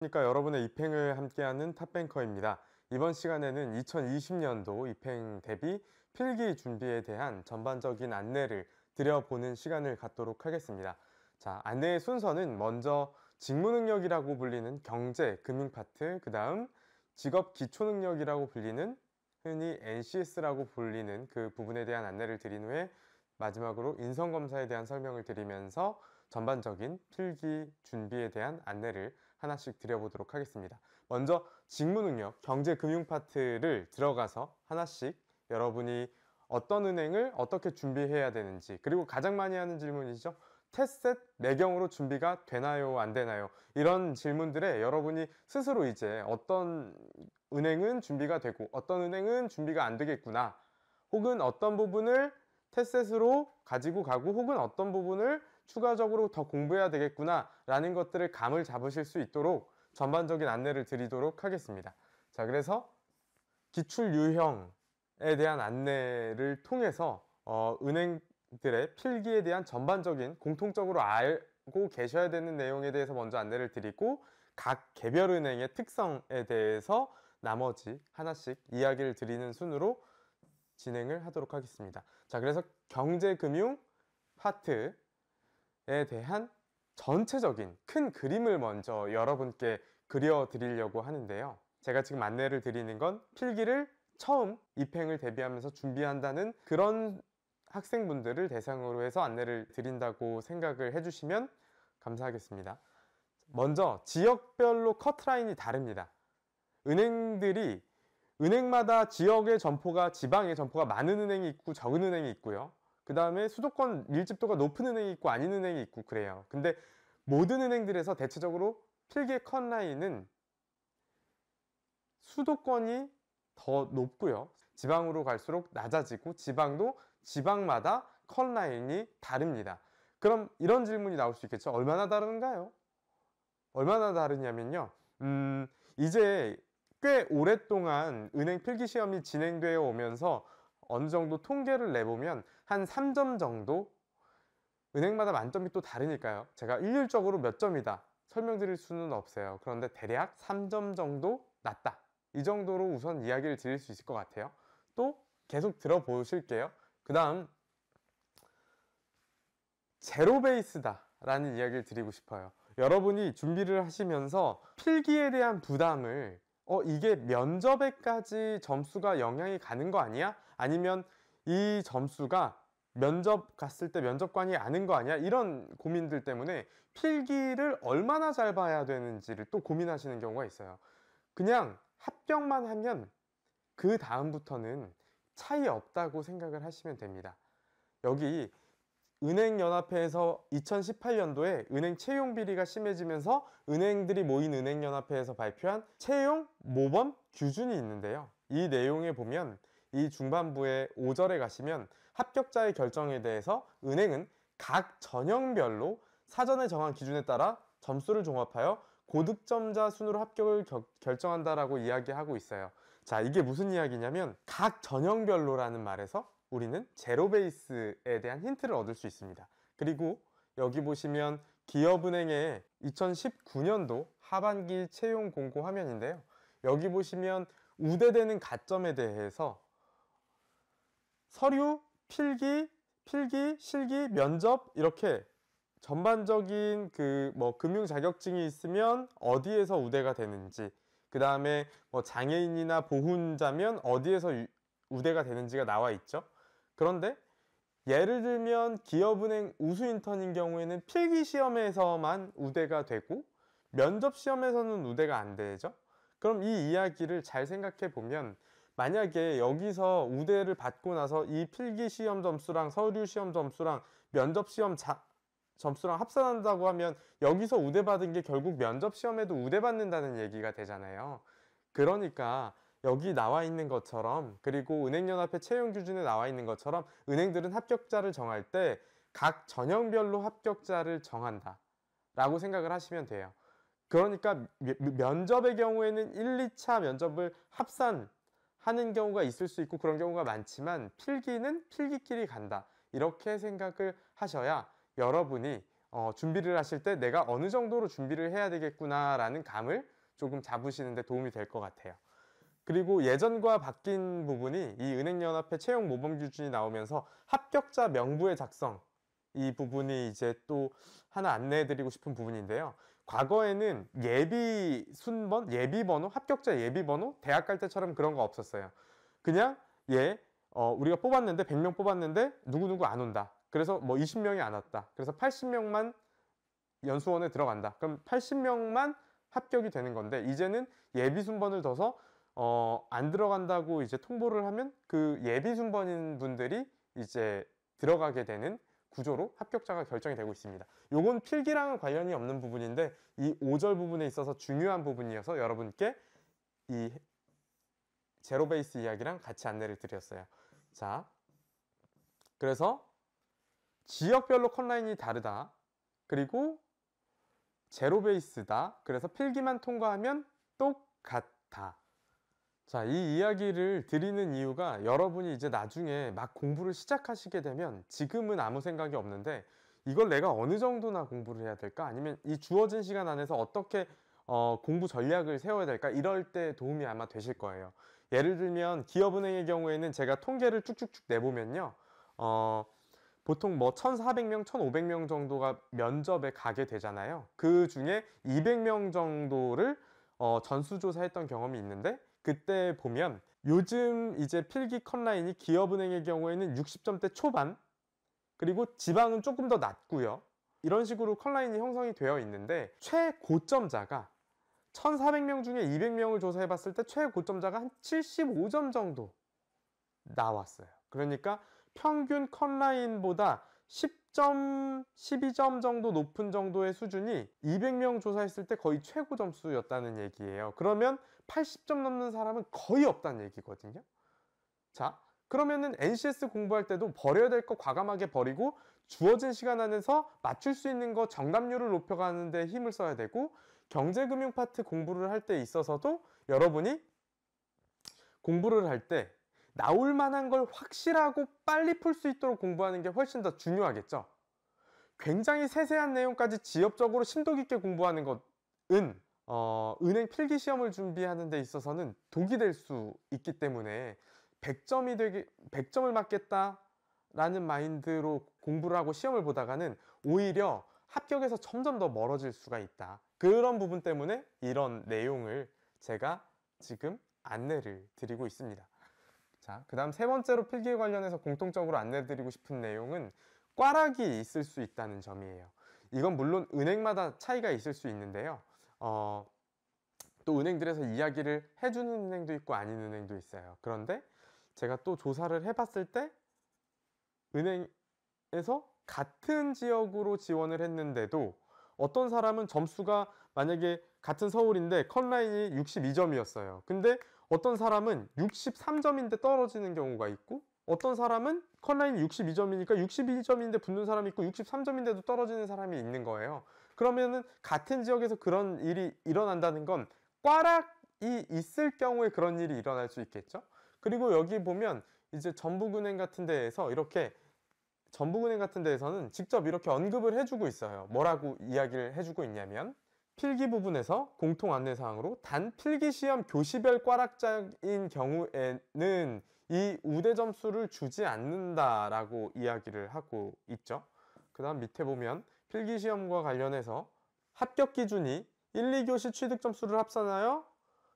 그러니까 여러분의 입행을 함께하는 탑뱅커입니다. 이번 시간에는 2020년도 입행 대비 필기 준비에 대한 전반적인 안내를 드려보는 시간을 갖도록 하겠습니다. 자, 안내의 순서는 먼저 직무능력이라고 불리는 경제, 금융 파트, 그 다음 직업 기초능력이라고 불리는 흔히 NCS라고 불리는 그 부분에 대한 안내를 드린 후에 마지막으로 인성검사에 대한 설명을 드리면서 전반적인 필기 준비에 대한 안내를 하나씩 드려보도록 하겠습니다. 먼저 직무 능력, 경제 금융 파트를 들어가서 하나씩 여러분이 어떤 은행을 어떻게 준비해야 되는지 그리고 가장 많이 하는 질문이죠. 테셋 매경으로 준비가 되나요 안 되나요 이런 질문들에 여러분이 스스로 이제 어떤 은행은 준비가 되고 어떤 은행은 준비가 안 되겠구나 혹은 어떤 부분을 테셋으로 가지고 가고 혹은 어떤 부분을 추가적으로 더 공부해야 되겠구나 라는 것들을 감을 잡으실 수 있도록 전반적인 안내를 드리도록 하겠습니다. 자, 그래서 기출 유형에 대한 안내를 통해서 어, 은행들의 필기에 대한 전반적인 공통적으로 알고 계셔야 되는 내용에 대해서 먼저 안내를 드리고 각 개별 은행의 특성에 대해서 나머지 하나씩 이야기를 드리는 순으로 진행을 하도록 하겠습니다. 자, 그래서 경제, 금융, 파트 에 대한 전체적인 큰 그림을 먼저 여러분께 그려드리려고 하는데요. 제가 지금 안내를 드리는 건 필기를 처음 입행을 대비하면서 준비한다는 그런 학생분들을 대상으로 해서 안내를 드린다고 생각을 해주시면 감사하겠습니다. 먼저 지역별로 커트라인이 다릅니다. 은행들이 은행마다 지역의 점포가 지방의 점포가 많은 은행이 있고 적은 은행이 있고요. 그 다음에 수도권 밀집도가 높은 은행이 있고 아닌 은행이 있고 그래요 근데 모든 은행들에서 대체적으로 필기 컷 라인은 수도권이 더 높고요 지방으로 갈수록 낮아지고 지방도 지방마다 컷 라인이 다릅니다 그럼 이런 질문이 나올 수 있겠죠 얼마나 다른가요? 얼마나 다르냐면요 음, 이제 꽤 오랫동안 은행 필기 시험이 진행되어 오면서 어느 정도 통계를 내보면 한 3점 정도 은행마다 만점이 또 다르니까요 제가 일률적으로 몇 점이다 설명드릴 수는 없어요 그런데 대략 3점 정도 낮다 이 정도로 우선 이야기를 드릴 수 있을 것 같아요 또 계속 들어보실게요 그 다음 제로 베이스다 라는 이야기를 드리고 싶어요 여러분이 준비를 하시면서 필기에 대한 부담을 어 이게 면접에까지 점수가 영향이 가는 거 아니야? 아니면 이 점수가 면접 갔을 때 면접관이 아는 거 아니야? 이런 고민들 때문에 필기를 얼마나 잘 봐야 되는지를 또 고민하시는 경우가 있어요. 그냥 합격만 하면 그 다음부터는 차이 없다고 생각을 하시면 됩니다. 여기 은행연합회에서 2018년도에 은행 채용 비리가 심해지면서 은행들이 모인 은행연합회에서 발표한 채용 모범 규준이 있는데요. 이 내용에 보면 이중반부에 5절에 가시면 합격자의 결정에 대해서 은행은 각 전형별로 사전에 정한 기준에 따라 점수를 종합하여 고득점자 순으로 합격을 겨, 결정한다라고 이야기하고 있어요. 자, 이게 무슨 이야기냐면 각 전형별로라는 말에서 우리는 제로 베이스에 대한 힌트를 얻을 수 있습니다. 그리고 여기 보시면 기업은행의 2019년도 하반기 채용 공고 화면인데요. 여기 보시면 우대되는 가점에 대해서 서류 필기, 필기, 실기, 면접 이렇게 전반적인 그 뭐 금융 자격증이 있으면 어디에서 우대가 되는지 그 다음에 뭐 장애인이나 보훈자면 어디에서 유, 우대가 되는지가 나와 있죠. 그런데 예를 들면 기업은행 우수 인턴인 경우에는 필기 시험에서만 우대가 되고 면접 시험에서는 우대가 안 되죠. 그럼 이 이야기를 잘 생각해 보면 만약에 여기서 우대를 받고 나서 이 필기 시험 점수랑 서류 시험 점수랑 면접 시험 자, 점수랑 합산한다고 하면 여기서 우대받은 게 결국 면접 시험에도 우대받는다는 얘기가 되잖아요. 그러니까 여기 나와 있는 것처럼 그리고 은행연합회 채용 규준에 나와 있는 것처럼 은행들은 합격자를 정할 때 각 전형별로 합격자를 정한다 라고 생각을 하시면 돼요. 그러니까 면접의 경우에는 1, 2차 면접을 합산 하는 경우가 있을 수 있고 그런 경우가 많지만 필기는 필기끼리 간다. 이렇게 생각을 하셔야 여러분이 어, 준비를 하실 때 내가 어느 정도로 준비를 해야 되겠구나라는 감을 조금 잡으시는데 도움이 될 것 같아요. 그리고 예전과 바뀐 부분이 이 은행연합회 채용 모범 기준이 나오면서 합격자 명부의 작성 이 부분이 이제 또 하나 안내해드리고 싶은 부분인데요. 과거에는 예비 순번, 예비 번호, 합격자 예비 번호, 대학 갈 때처럼 그런 거 없었어요. 그냥 예, 어, 우리가 뽑았는데 100명 뽑았는데 누구누구 안 온다. 그래서 뭐 20명이 안 왔다. 그래서 80명만 연수원에 들어간다. 그럼 80명만 합격이 되는 건데 이제는 예비 순번을 둬서 어, 안 들어간다고 이제 통보를 하면 그 예비 순번인 분들이 이제 들어가게 되는 구조로 합격자가 결정이 되고 있습니다 요건 필기랑은 관련이 없는 부분인데 이 5절 부분에 있어서 중요한 부분이어서 여러분께 이 제로베이스 이야기랑 같이 안내를 드렸어요 자 그래서 지역별로 컷라인이 다르다 그리고 제로베이스다 그래서 필기만 통과하면 똑같다 자, 이 이야기를 드리는 이유가 여러분이 이제 나중에 막 공부를 시작하시게 되면 지금은 아무 생각이 없는데 이걸 내가 어느 정도나 공부를 해야 될까? 아니면 이 주어진 시간 안에서 어떻게 어, 공부 전략을 세워야 될까? 이럴 때 도움이 아마 되실 거예요. 예를 들면 기업은행의 경우에는 제가 통계를 쭉쭉쭉 내보면요. 어, 보통 뭐 1,400명, 1,500명 정도가 면접에 가게 되잖아요. 그 중에 200명 정도를 어, 전수조사했던 경험이 있는데 그때 보면 요즘 이제 필기 컷라인이 기업은행의 경우에는 60점대 초반 그리고 지방은 조금 더 낮고요. 이런 식으로 컬라인이 형성이 되어 있는데 최고점자가 1,400명 중에 200명을 조사해 봤을 때 최고점자가 한 75점 정도 나왔어요. 그러니까 평균 컬라인보다 10점, 12점 정도 높은 정도의 수준이 200명 조사했을 때 거의 최고 점수였다는 얘기예요. 그러면 80점 넘는 사람은 거의 없다는 얘기거든요. 자, 그러면은 NCS 공부할 때도 버려야 될 거 과감하게 버리고 주어진 시간 안에서 맞출 수 있는 거 정답률을 높여가는 데 힘을 써야 되고 경제금융 파트 공부를 할 때 있어서도 여러분이 공부를 할 때 나올 만한 걸 확실하고 빨리 풀 수 있도록 공부하는 게 훨씬 더 중요하겠죠. 굉장히 세세한 내용까지 지엽적으로 심도 깊게 공부하는 것은 어, 은행 필기 시험을 준비하는 데 있어서는 독이 될 수 있기 때문에 100점이 되기 100점을 맞겠다라는 마인드로 공부를 하고 시험을 보다가는 오히려 합격에서 점점 더 멀어질 수가 있다. 그런 부분 때문에 이런 내용을 제가 지금 안내를 드리고 있습니다. 자, 그 다음 세 번째로 필기에 관련해서 공통적으로 안내드리고 싶은 내용은 꽈락이 있을 수 있다는 점이에요. 이건 물론 은행마다 차이가 있을 수 있는데요. 어, 또 은행들에서 이야기를 해주는 은행도 있고 아닌 은행도 있어요. 그런데 제가 또 조사를 해봤을 때 은행에서 같은 지역으로 지원을 했는데도 어떤 사람은 점수가 만약에 같은 서울인데 컷라인이 62점이었어요. 근데 어떤 사람은 63점인데 떨어지는 경우가 있고 어떤 사람은 컷라인이 62점이니까 62점인데 붙는 사람이 있고 63점인데도 떨어지는 사람이 있는 거예요. 그러면은 같은 지역에서 그런 일이 일어난다는 건 꽈락이 있을 경우에 그런 일이 일어날 수 있겠죠. 그리고 여기 보면 이제 전북은행 같은 데에서 이렇게 전북은행 같은 데에서는 직접 이렇게 언급을 해주고 있어요. 뭐라고 이야기를 해주고 있냐면 필기 부분에서 공통 안내사항으로 단 필기 시험 교시별 꽈락자인 경우에는 이 우대 점수를 주지 않는다라고 이야기를 하고 있죠. 그 다음 밑에 보면 필기시험과 관련해서 합격 기준이 1, 2교시 취득 점수를 합산하여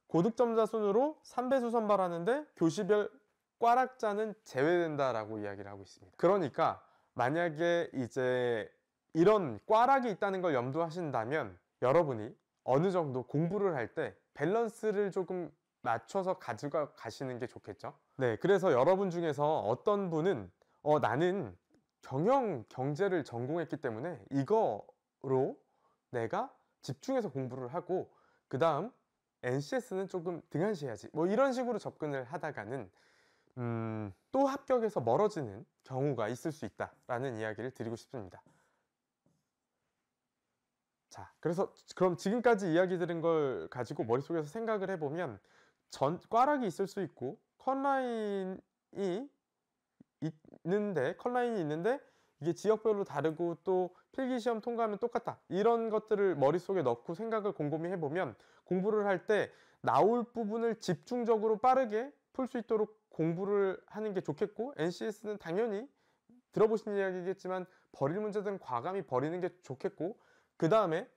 고득점자 순으로 3배수 선발하는데 교시별 꽈락자는 제외된다라고 이야기를 하고 있습니다. 그러니까 만약에 이제 이런 꽈락이 있다는 걸 염두하신다면 여러분이 어느 정도 공부를 할 때 밸런스를 조금 맞춰서 가져 가시는 게 좋겠죠. 네, 그래서 여러분 중에서 어떤 분은 어, 나는 경영 경제를 전공했기 때문에 이거로 내가 집중해서 공부를 하고 그 다음 NCS는 조금 등한시해야지 뭐 이런 식으로 접근을 하다가는 음, 또합격해서 멀어지는 경우가 있을 수 있다라는 이야기를 드리고 싶습니다. 자, 그래서 그럼 지금까지 이야기 들은 걸 가지고 머릿속에서 생각을 해보면 전, 꽈락이 있을 수 있고 컷라인이 있는데 컬라인이 있는데 이게 지역별로 다르고 또 필기시험 통과하면 똑같다 이런 것들을 머릿속에 넣고 생각을 곰곰이 해보면 공부를 할 때 나올 부분을 집중적으로 빠르게 풀 수 있도록 공부를 하는 게 좋겠고 NCS는 당연히 들어보신 이야기겠지만 버릴 문제들은 과감히 버리는 게 좋겠고 그 다음에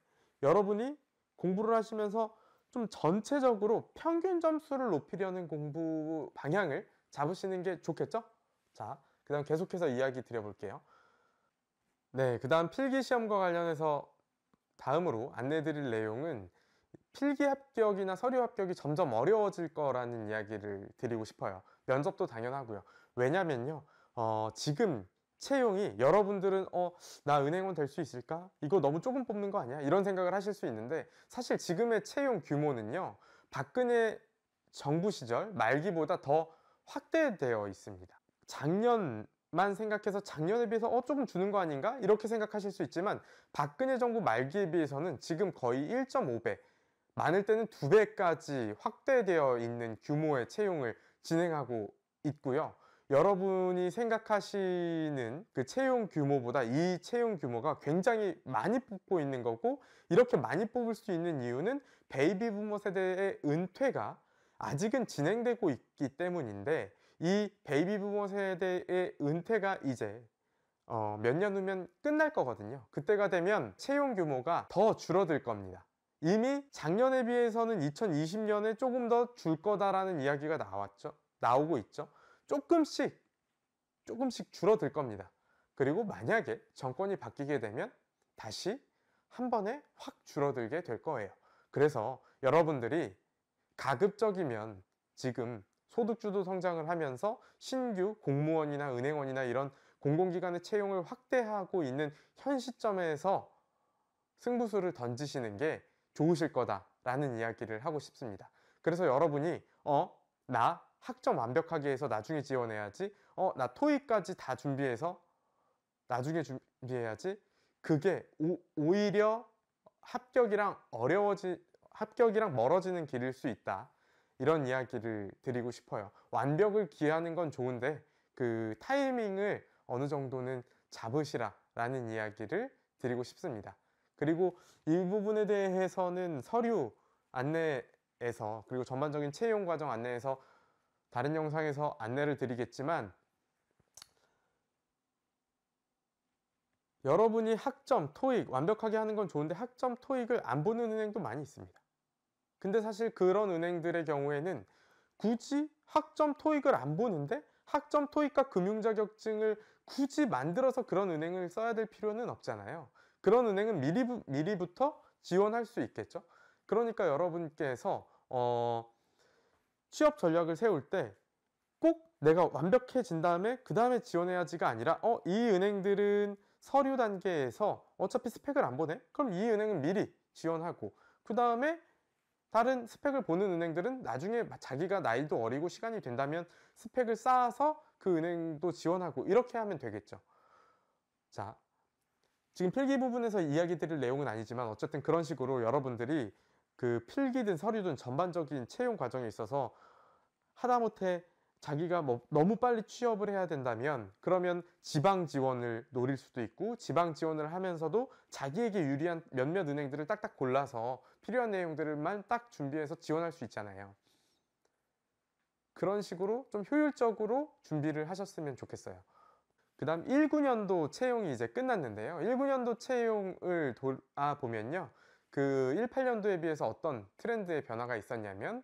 여러분이 공부를 하시면서 좀 전체적으로 평균 점수를 높이려는 공부 방향을 잡으시는 게 좋겠죠? 자, 그 다음 계속해서 이야기 드려볼게요. 네, 그 다음 필기시험과 관련해서 다음으로 안내드릴 내용은 필기 합격이나 서류 합격이 점점 어려워질 거라는 이야기를 드리고 싶어요. 면접도 당연하고요. 왜냐면요. 어, 지금 채용이 여러분들은 어, 나 은행원 될 수 있을까? 이거 너무 조금 뽑는 거 아니야? 이런 생각을 하실 수 있는데 사실 지금의 채용 규모는요. 박근혜 정부 시절 말기보다 더 확대되어 있습니다. 작년만 생각해서 작년에 비해서 어 조금 주는 거 아닌가 이렇게 생각하실 수 있지만 박근혜 정부 말기에 비해서는 지금 거의 1.5배 많을 때는 2배까지 확대되어 있는 규모의 채용을 진행하고 있고요. 여러분이 생각하시는 그 채용 규모보다 이 채용 규모가 굉장히 많이 뽑고 있는 거고 이렇게 많이 뽑을 수 있는 이유는 베이비 부모 세대의 은퇴가 아직은 진행되고 있기 때문인데 이 베이비 부모 세대의 은퇴가 이제 어, 몇년 후면 끝날 거거든요. 그때가 되면 채용 규모가 더 줄어들 겁니다. 이미 작년에 비해서는 2020년에 조금 더 줄 거다라는 이야기가 나왔죠. 나오고 있죠. 조금씩 조금씩 줄어들 겁니다. 그리고 만약에 정권이 바뀌게 되면 다시 한 번에 확 줄어들게 될 거예요. 그래서 여러분들이 가급적이면 지금 소득주도 성장을 하면서 신규 공무원이나 은행원이나 이런 공공기관의 채용을 확대하고 있는 현 시점에서 승부수를 던지시는 게 좋으실 거다라는 이야기를 하고 싶습니다. 그래서 여러분이 어, 나 학점 완벽하게 해서 나중에 지원해야지. 어, 나 토익까지 다 준비해서 나중에 준비해야지. 그게 오, 오히려 합격이랑 어려워지 합격이랑 멀어지는 길일 수 있다. 이런 이야기를 드리고 싶어요. 완벽을 기하는 건 좋은데 그 타이밍을 어느 정도는 잡으시라 라는 이야기를 드리고 싶습니다. 그리고 이 부분에 대해서는 서류 안내에서 그리고 전반적인 채용 과정 안내에서 다른 영상에서 안내를 드리겠지만 여러분이 학점, 토익 완벽하게 하는 건 좋은데 학점, 토익을 안 보는 은행도 많이 있습니다. 근데 사실 그런 은행들의 경우에는 굳이 학점 토익을 안 보는데 학점 토익과 금융자격증을 굳이 만들어서 그런 은행을 써야 될 필요는 없잖아요. 그런 은행은 미리, 미리부터 지원할 수 있겠죠. 그러니까 여러분께서 어, 취업 전략을 세울 때 꼭 내가 완벽해진 다음에 그 다음에 지원해야지가 아니라 어, 이 은행들은 서류 단계에서 어차피 스펙을 안 보네? 그럼 이 은행은 미리 지원하고 그 다음에 다른 스펙을 보는 은행들은 나중에 자기가 나이도 어리고 시간이 된다면 스펙을 쌓아서 그 은행도 지원하고 이렇게 하면 되겠죠. 자, 지금 필기 부분에서 이야기 드릴 내용은 아니지만 어쨌든 그런 식으로 여러분들이 그 필기든 서류든 전반적인 채용 과정에 있어서 하다못해 자기가 뭐 너무 빨리 취업을 해야 된다면 그러면 지방 지원을 노릴 수도 있고 지방 지원을 하면서도 자기에게 유리한 몇몇 은행들을 딱딱 골라서 필요한 내용들만 딱 준비해서 지원할 수 있잖아요. 그런 식으로 좀 효율적으로 준비를 하셨으면 좋겠어요. 그 다음 19년도 채용이 이제 끝났는데요. 19년도 채용을 돌아보면요. 그 18년도에 비해서 어떤 트렌드의 변화가 있었냐면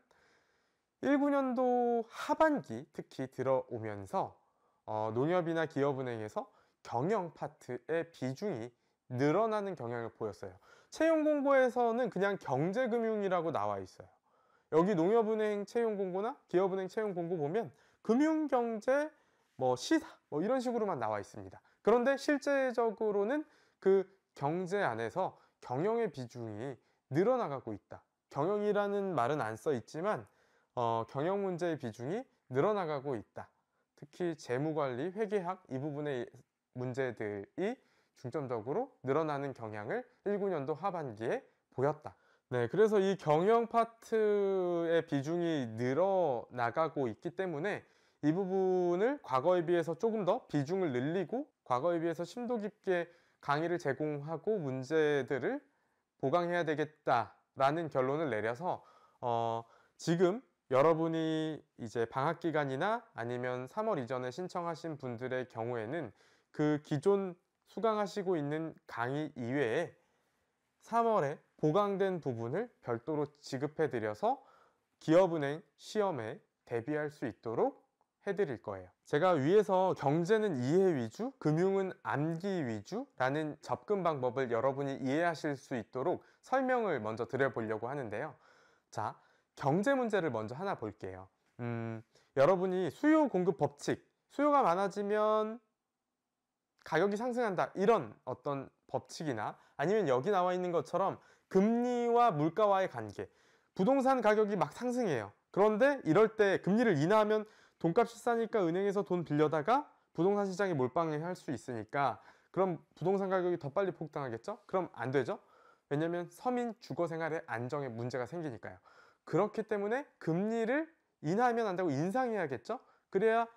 19년도 하반기 특히 들어오면서 어, 농협이나 기업은행에서 경영 파트의 비중이 늘어나는 경향을 보였어요. 채용 공고에서는 그냥 경제금융이라고 나와 있어요. 여기 농협은행 채용 공고나 기업은행 채용 공고 보면 금융, 경제, 뭐 시사 뭐 이런 식으로만 나와 있습니다. 그런데 실제적으로는 그 경제 안에서 경영의 비중이 늘어나가고 있다. 경영이라는 말은 안 써 있지만 어, 경영 문제의 비중이 늘어나가고 있다. 특히 재무관리, 회계학 이 부분의 문제들이 중점적으로 늘어나는 경향을 19년도 하반기에 보였다. 네, 그래서 이 경영 파트의 비중이 늘어나가고 있기 때문에 이 부분을 과거에 비해서 조금 더 비중을 늘리고 과거에 비해서 심도 깊게 강의를 제공하고 문제들을 보강해야 되겠다라는 결론을 내려서 어, 지금 여러분이 이제 방학 기간이나 아니면 3월 이전에 신청하신 분들의 경우에는 그 기존 수강하시고 있는 강의 이외에 3월에 보강된 부분을 별도로 지급해 드려서 기업은행 시험에 대비할 수 있도록 해드릴 거예요 제가 위에서 경제는 이해 위주, 금융은 암기 위주 라는 접근 방법을 여러분이 이해하실 수 있도록 설명을 먼저 드려보려고 하는데요 자, 경제 문제를 먼저 하나 볼게요. 음, 여러분이 수요 공급 법칙, 수요가 많아지면 가격이 상승한다 이런 어떤 법칙이나 아니면 여기 나와 있는 것처럼 금리와 물가와의 관계 부동산 가격이 막 상승해요 그런데 이럴 때 금리를 인하하면 돈값이 싸니까 은행에서 돈 빌려다가 부동산 시장에 몰빵할 을수 있으니까 그럼 부동산 가격이 더 빨리 폭등하겠죠? 그럼 안 되죠? 왜냐면 서민 주거 생활의 안정에 문제가 생기니까요 그렇기 때문에 금리를 인하하면 안 되고 인상해야겠죠? 그래야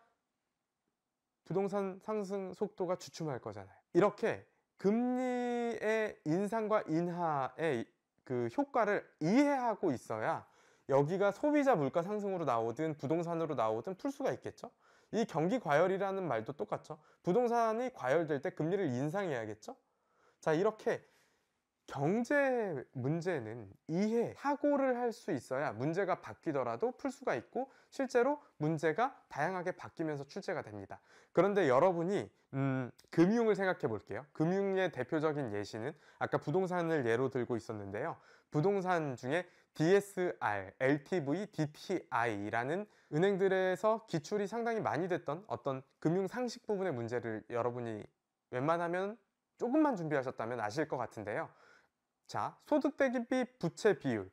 부동산 상승 속도가 주춤할 거잖아요. 이렇게 금리의 인상과 인하의 그 효과를 이해하고 있어야 여기가 소비자 물가 상승으로 나오든 부동산으로 나오든 풀 수가 있겠죠. 이 경기 과열이라는 말도 똑같죠. 부동산이 과열될 때 금리를 인상해야겠죠. 자 이렇게 경제 문제는 이해, 사고를 할 수 있어야 문제가 바뀌더라도 풀 수가 있고 실제로 문제가 다양하게 바뀌면서 출제가 됩니다. 그런데 여러분이 음, 금융을 생각해 볼게요. 금융의 대표적인 예시는 아까 부동산을 예로 들고 있었는데요. 부동산 중에 DSR, LTV, DTI라는 은행들에서 기출이 상당히 많이 됐던 어떤 금융 상식 부분의 문제를 여러분이 웬만하면 조금만 준비하셨다면 아실 것 같은데요. 자, 소득 대비 부채 비율,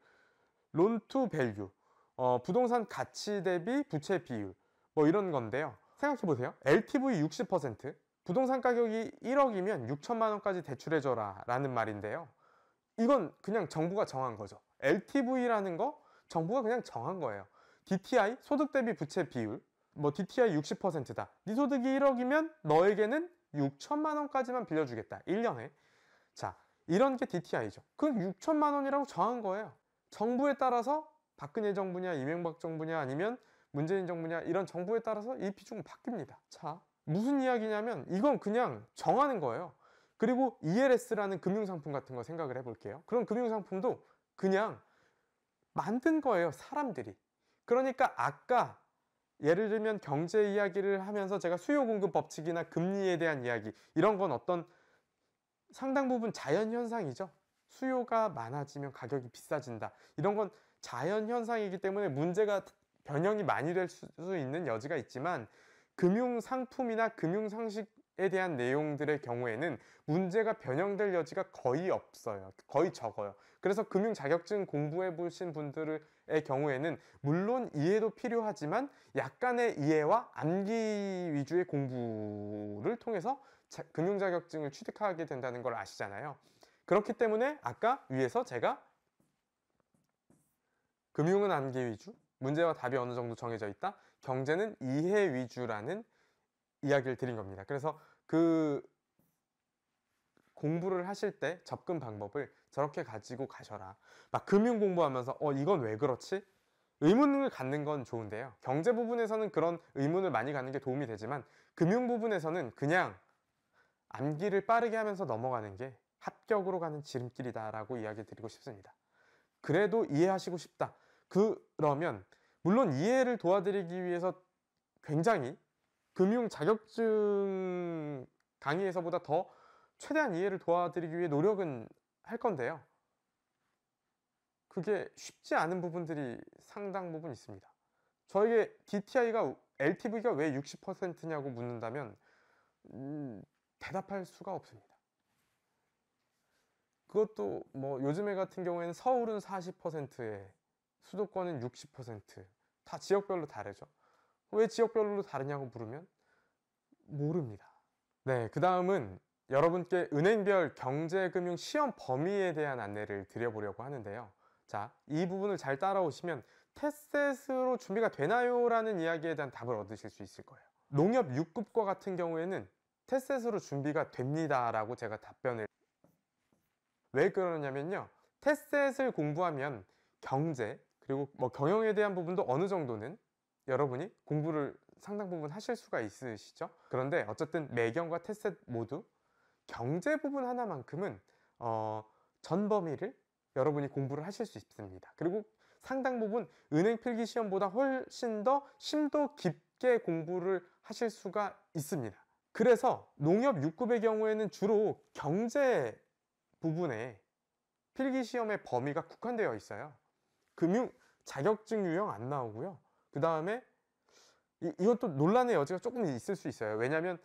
론투 밸류, 어, 부동산 가치 대비 부채 비율 뭐 이런 건데요. 생각해 보세요. LTV 60%, 부동산 가격이 1억이면 6천만 원까지 대출해 줘라 라는 말인데요. 이건 그냥 정부가 정한 거죠. LTV라는 거 정부가 그냥 정한 거예요. DTI 소득 대비 부채 비율 뭐 DTI 60%다. 네 소득이 1억이면 너에게는 6천만 원까지만 빌려주겠다. 1년에. 자, 이런 게 DTI죠. 그건 6천만 원이라고 정한 거예요. 정부에 따라서 박근혜 정부냐 이명박 정부냐 아니면 문재인 정부냐 이런 정부에 따라서 이 비중은 바뀝니다. 자, 무슨 이야기냐면 이건 그냥 정하는 거예요. 그리고 ELS라는 금융상품 같은 거 생각을 해볼게요. 그런 금융상품도 그냥 만든 거예요, 사람들이. 그러니까 아까 예를 들면 경제 이야기를 하면서 제가 수요 공급 법칙이나 금리에 대한 이야기 이런 건 어떤 상당 부분 자연현상이죠. 수요가 많아지면 가격이 비싸진다. 이런 건 자연현상이기 때문에 문제가 변형이 많이 될 수 있는 여지가 있지만 금융상품이나 금융상식에 대한 내용들의 경우에는 문제가 변형될 여지가 거의 없어요. 거의 적어요. 그래서 금융자격증 공부해 보신 분들의 경우에는 물론 이해도 필요하지만 약간의 이해와 암기 위주의 공부를 통해서 자, 금융자격증을 취득하게 된다는 걸 아시잖아요. 그렇기 때문에 아까 위에서 제가 금융은 암기 위주, 문제와 답이 어느 정도 정해져 있다, 경제는 이해 위주라는 이야기를 드린 겁니다. 그래서 그 공부를 하실 때 접근 방법을 저렇게 가지고 가셔라. 막 금융 공부하면서 어 이건 왜 그렇지? 의문을 갖는 건 좋은데요. 경제 부분에서는 그런 의문을 많이 갖는 게 도움이 되지만 금융 부분에서는 그냥 암기를 빠르게 하면서 넘어가는 게 합격으로 가는 지름길이다라고 이야기 드리고 싶습니다. 그래도 이해하시고 싶다. 그러면 물론 이해를 도와드리기 위해서 굉장히 금융 자격증 강의에서보다 더 최대한 이해를 도와드리기 위해 노력은 할 건데요. 그게 쉽지 않은 부분들이 상당 부분 있습니다. 저에게 DTI가 LTV가 왜 60%냐고 묻는다면 음, 대답할 수가 없습니다. 그것도 뭐 요즘에 같은 경우에는 서울은 40%에 수도권은 60%다 지역별로 다르죠. 왜 지역별로 다르냐고 물으면 모릅니다. 네, 그 다음은 여러분께 은행별 경제금융 시험 범위에 대한 안내를 드려보려고 하는데요. 자, 이 부분을 잘 따라오시면 테셋으로 준비가 되나요? 라는 이야기에 대한 답을 얻으실 수 있을 거예요. 농협 6급과 같은 경우에는 테셋으로 준비가 됩니다 라고 제가 답변을 왜 그러냐면요 테셋을 공부하면 경제 그리고 뭐 경영에 대한 부분도 어느 정도는 여러분이 공부를 상당 부분 하실 수가 있으시죠 그런데 어쨌든 매경과 테셋 모두 경제 부분 하나만큼은 어, 전 범위를 여러분이 공부를 하실 수 있습니다 그리고 상당 부분 은행 필기 시험보다 훨씬 더 심도 깊게 공부를 하실 수가 있습니다 그래서 농협 6급의 경우에는 주로 경제 부분에 필기시험의 범위가 국한되어 있어요. 금융 자격증 유형 안 나오고요. 그 다음에 이것도 논란의 여지가 조금 있을 수 있어요. 왜냐하면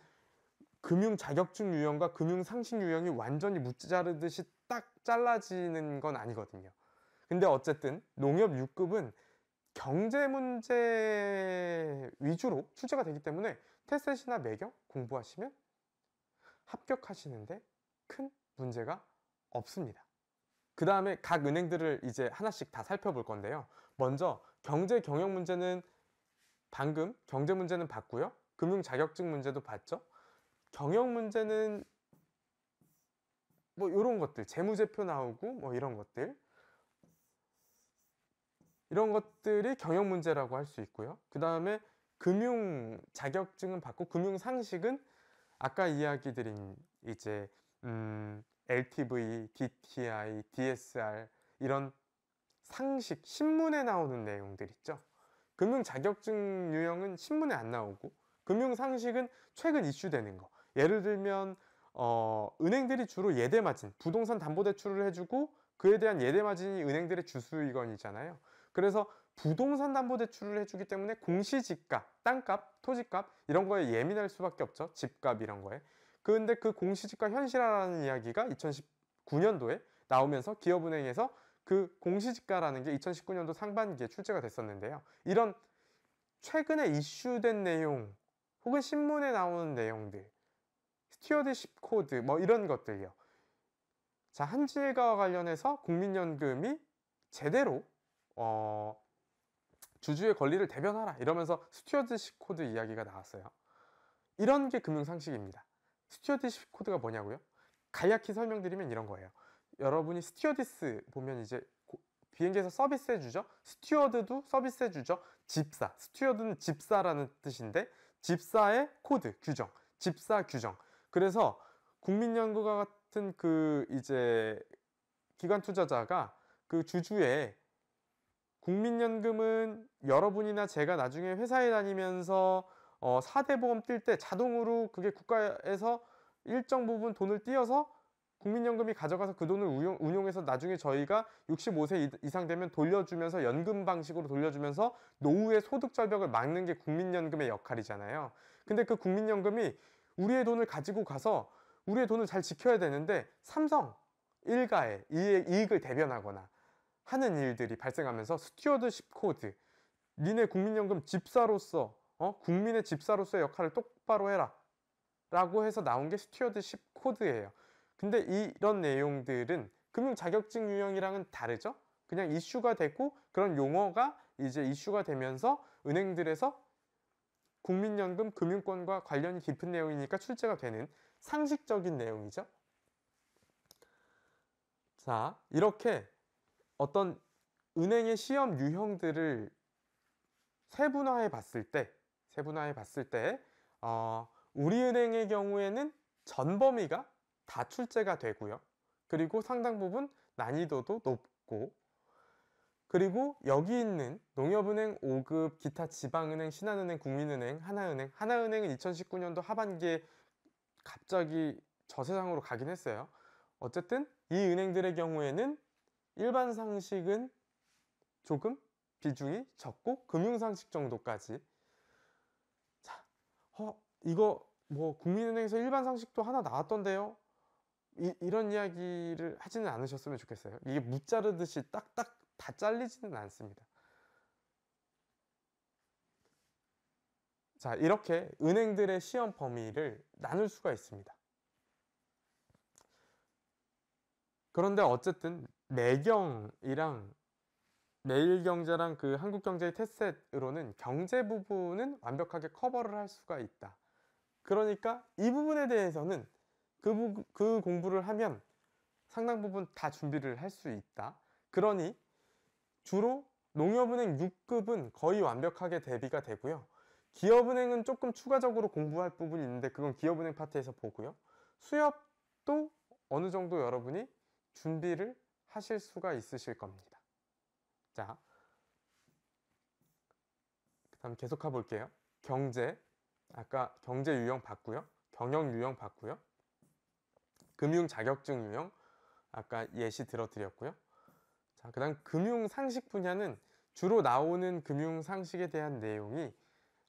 금융 자격증 유형과 금융 상식 유형이 완전히 무자르듯이 딱 잘라지는 건 아니거든요. 근데 어쨌든 농협 6급은 경제 문제 위주로 출제가 되기 때문에 테셋이나 매경 공부하시면 합격하시는데 큰 문제가 없습니다. 그 다음에 각 은행들을 이제 하나씩 다 살펴볼 건데요. 먼저 경제 경영 문제는 방금 경제 문제는 봤고요. 금융 자격증 문제도 봤죠. 경영 문제는 뭐 이런 것들 재무제표 나오고 뭐 이런 것들 이런 것들이 경영 문제라고 할 수 있고요. 그 다음에 금융 자격증은 받고 금융 상식은 아까 이야기 드린 이제 음, LTV, DTI, DSR 이런 상식 신문에 나오는 내용들 있죠. 금융 자격증 유형은 신문에 안 나오고 금융 상식은 최근 이슈되는 거. 예를 들면 어, 은행들이 주로 예대 마진, 부동산 담보 대출을 해주고 그에 대한 예대 마진이 은행들의 주수익원이잖아요. 그래서 부동산 담보 대출을 해주기 때문에 공시지가, 땅값, 토지값 이런 거에 예민할 수밖에 없죠. 집값 이런 거에. 그런데 그 공시지가 현실화라는 이야기가 2019년도에 나오면서 기업은행에서 그 공시지가라는 게 2019년도 상반기에 출제가 됐었는데요. 이런 최근에 이슈된 내용 혹은 신문에 나오는 내용들, 스튜어드십 코드 뭐 이런 것들요. 이자 한지혜가와 관련해서 국민연금이 제대로 어, 주주의 권리를 대변하라 이러면서 스튜어드십 코드 이야기가 나왔어요. 이런 게 금융 상식입니다. 스튜어디십 코드가 뭐냐고요? 간략히 설명드리면 이런 거예요. 여러분이 스튜어디스 보면 이제 비행기에서 서비스 해주죠. 스튜어드도 서비스 해주죠. 집사, 스튜어드는 집사라는 뜻인데 집사의 코드, 규정, 집사 규정. 그래서 국민연구가 같은 그 이제 기관 투자자가 그 주주의 국민연금은 여러분이나 제가 나중에 회사에 다니면서 어, 4대 보험 뛸 때 자동으로 그게 국가에서 일정 부분 돈을 띄어서 국민연금이 가져가서 그 돈을 운용, 해서 나중에 저희가 65세 이상 되면 돌려주면서 연금 방식으로 돌려주면서 노후의 소득 절벽을 막는 게 국민연금의 역할이잖아요. 근데 그 국민연금이 우리의 돈을 가지고 가서 우리의 돈을 잘 지켜야 되는데 삼성 일가의 이익을 대변하거나 하는 일들이 발생하면서 스튜어드십 코드 니네 국민연금 집사로서 어? 국민의 집사로서의 역할을 똑바로 해라 라고 해서 나온 게 스튜어드십 코드예요 근데 이런 내용들은 금융 자격증 유형이랑은 다르죠 그냥 이슈가 되고 그런 용어가 이제 이슈가 되면서 은행들에서 국민연금 금융권과 관련이 깊은 내용이니까 출제가 되는 상식적인 내용이죠 자 이렇게 어떤 은행의 시험 유형들을 세분화해 봤을 때 세분화해 봤을 때 어, 우리은행의 경우에는 전 범위가 다 출제가 되고요. 그리고 상당 부분 난이도도 높고 그리고 여기 있는 농협은행 5급, 기타 지방은행, 신한은행, 국민은행, 하나은행 하나은행은 2019년도 하반기에 갑자기 저세상으로 가긴 했어요. 어쨌든 이 은행들의 경우에는 일반 상식은 조금 비중이 적고 금융상식 정도까지 자, 어, 이거 뭐 국민은행에서 일반 상식도 하나 나왔던데요 이, 이런 이야기를 하지는 않으셨으면 좋겠어요 이게 무 자르듯이 딱딱 다 잘리지는 않습니다 자 이렇게 은행들의 시험 범위를 나눌 수가 있습니다 그런데 어쨌든 매경이랑 매일경제랑 그 한국경제의 테셋으로는 경제 부분은 완벽하게 커버를 할 수가 있다. 그러니까 이 부분에 대해서는 그, 그 공부를 하면 상당 부분 다 준비를 할 수 있다. 그러니 주로 농협은행 6급은 거의 완벽하게 대비가 되고요. 기업은행은 조금 추가적으로 공부할 부분이 있는데 그건 기업은행 파트에서 보고요. 수협도 어느 정도 여러분이 준비를 하실 수가 있으실 겁니다. 자, 그 다음 계속 가볼게요. 경제, 아까 경제 유형 봤고요. 경영 유형 봤고요. 금융 자격증 유형, 아까 예시 들어드렸고요. 자, 그 다음 금융 상식 분야는 주로 나오는 금융 상식에 대한 내용이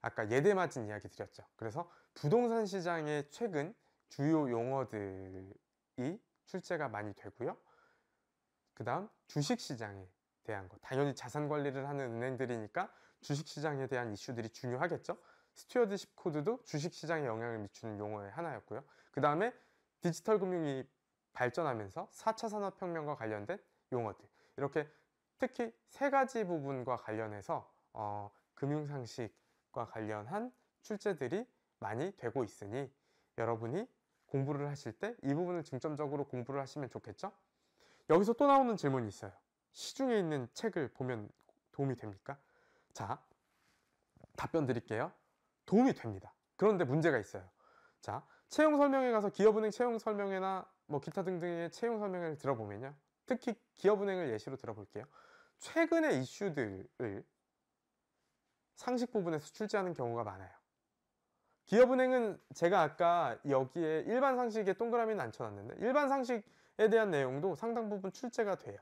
아까 예대 맞은 이야기 드렸죠. 그래서 부동산 시장의 최근 주요 용어들이 출제가 많이 되고요. 그 다음 주식시장에 대한 것 당연히 자산관리를 하는 은행들이니까 주식시장에 대한 이슈들이 중요하겠죠 스튜어드십 코드도 주식시장에 영향을 미치는 용어의 하나였고요 그 다음에 디지털 금융이 발전하면서 4차 산업혁명과 관련된 용어들 이렇게 특히 세 가지 부분과 관련해서 어, 금융상식과 관련한 출제들이 많이 되고 있으니 여러분이 공부를 하실 때 이 부분을 중점적으로 공부를 하시면 좋겠죠? 여기서 또 나오는 질문이 있어요. 시중에 있는 책을 보면 도움이 됩니까? 자, 답변 드릴게요. 도움이 됩니다. 그런데 문제가 있어요. 자, 채용 설명회 가서 기업은행 채용 설명회나 뭐 기타 등등의 채용 설명회를 들어보면요. 특히 기업은행을 예시로 들어볼게요. 최근의 이슈들을 상식 부분에서 출제하는 경우가 많아요. 기업은행은 제가 아까 여기에 일반 상식에 동그라미는 안 쳐놨는데 일반 상식 등에 대한 내용도 상당 부분 출제가 돼요.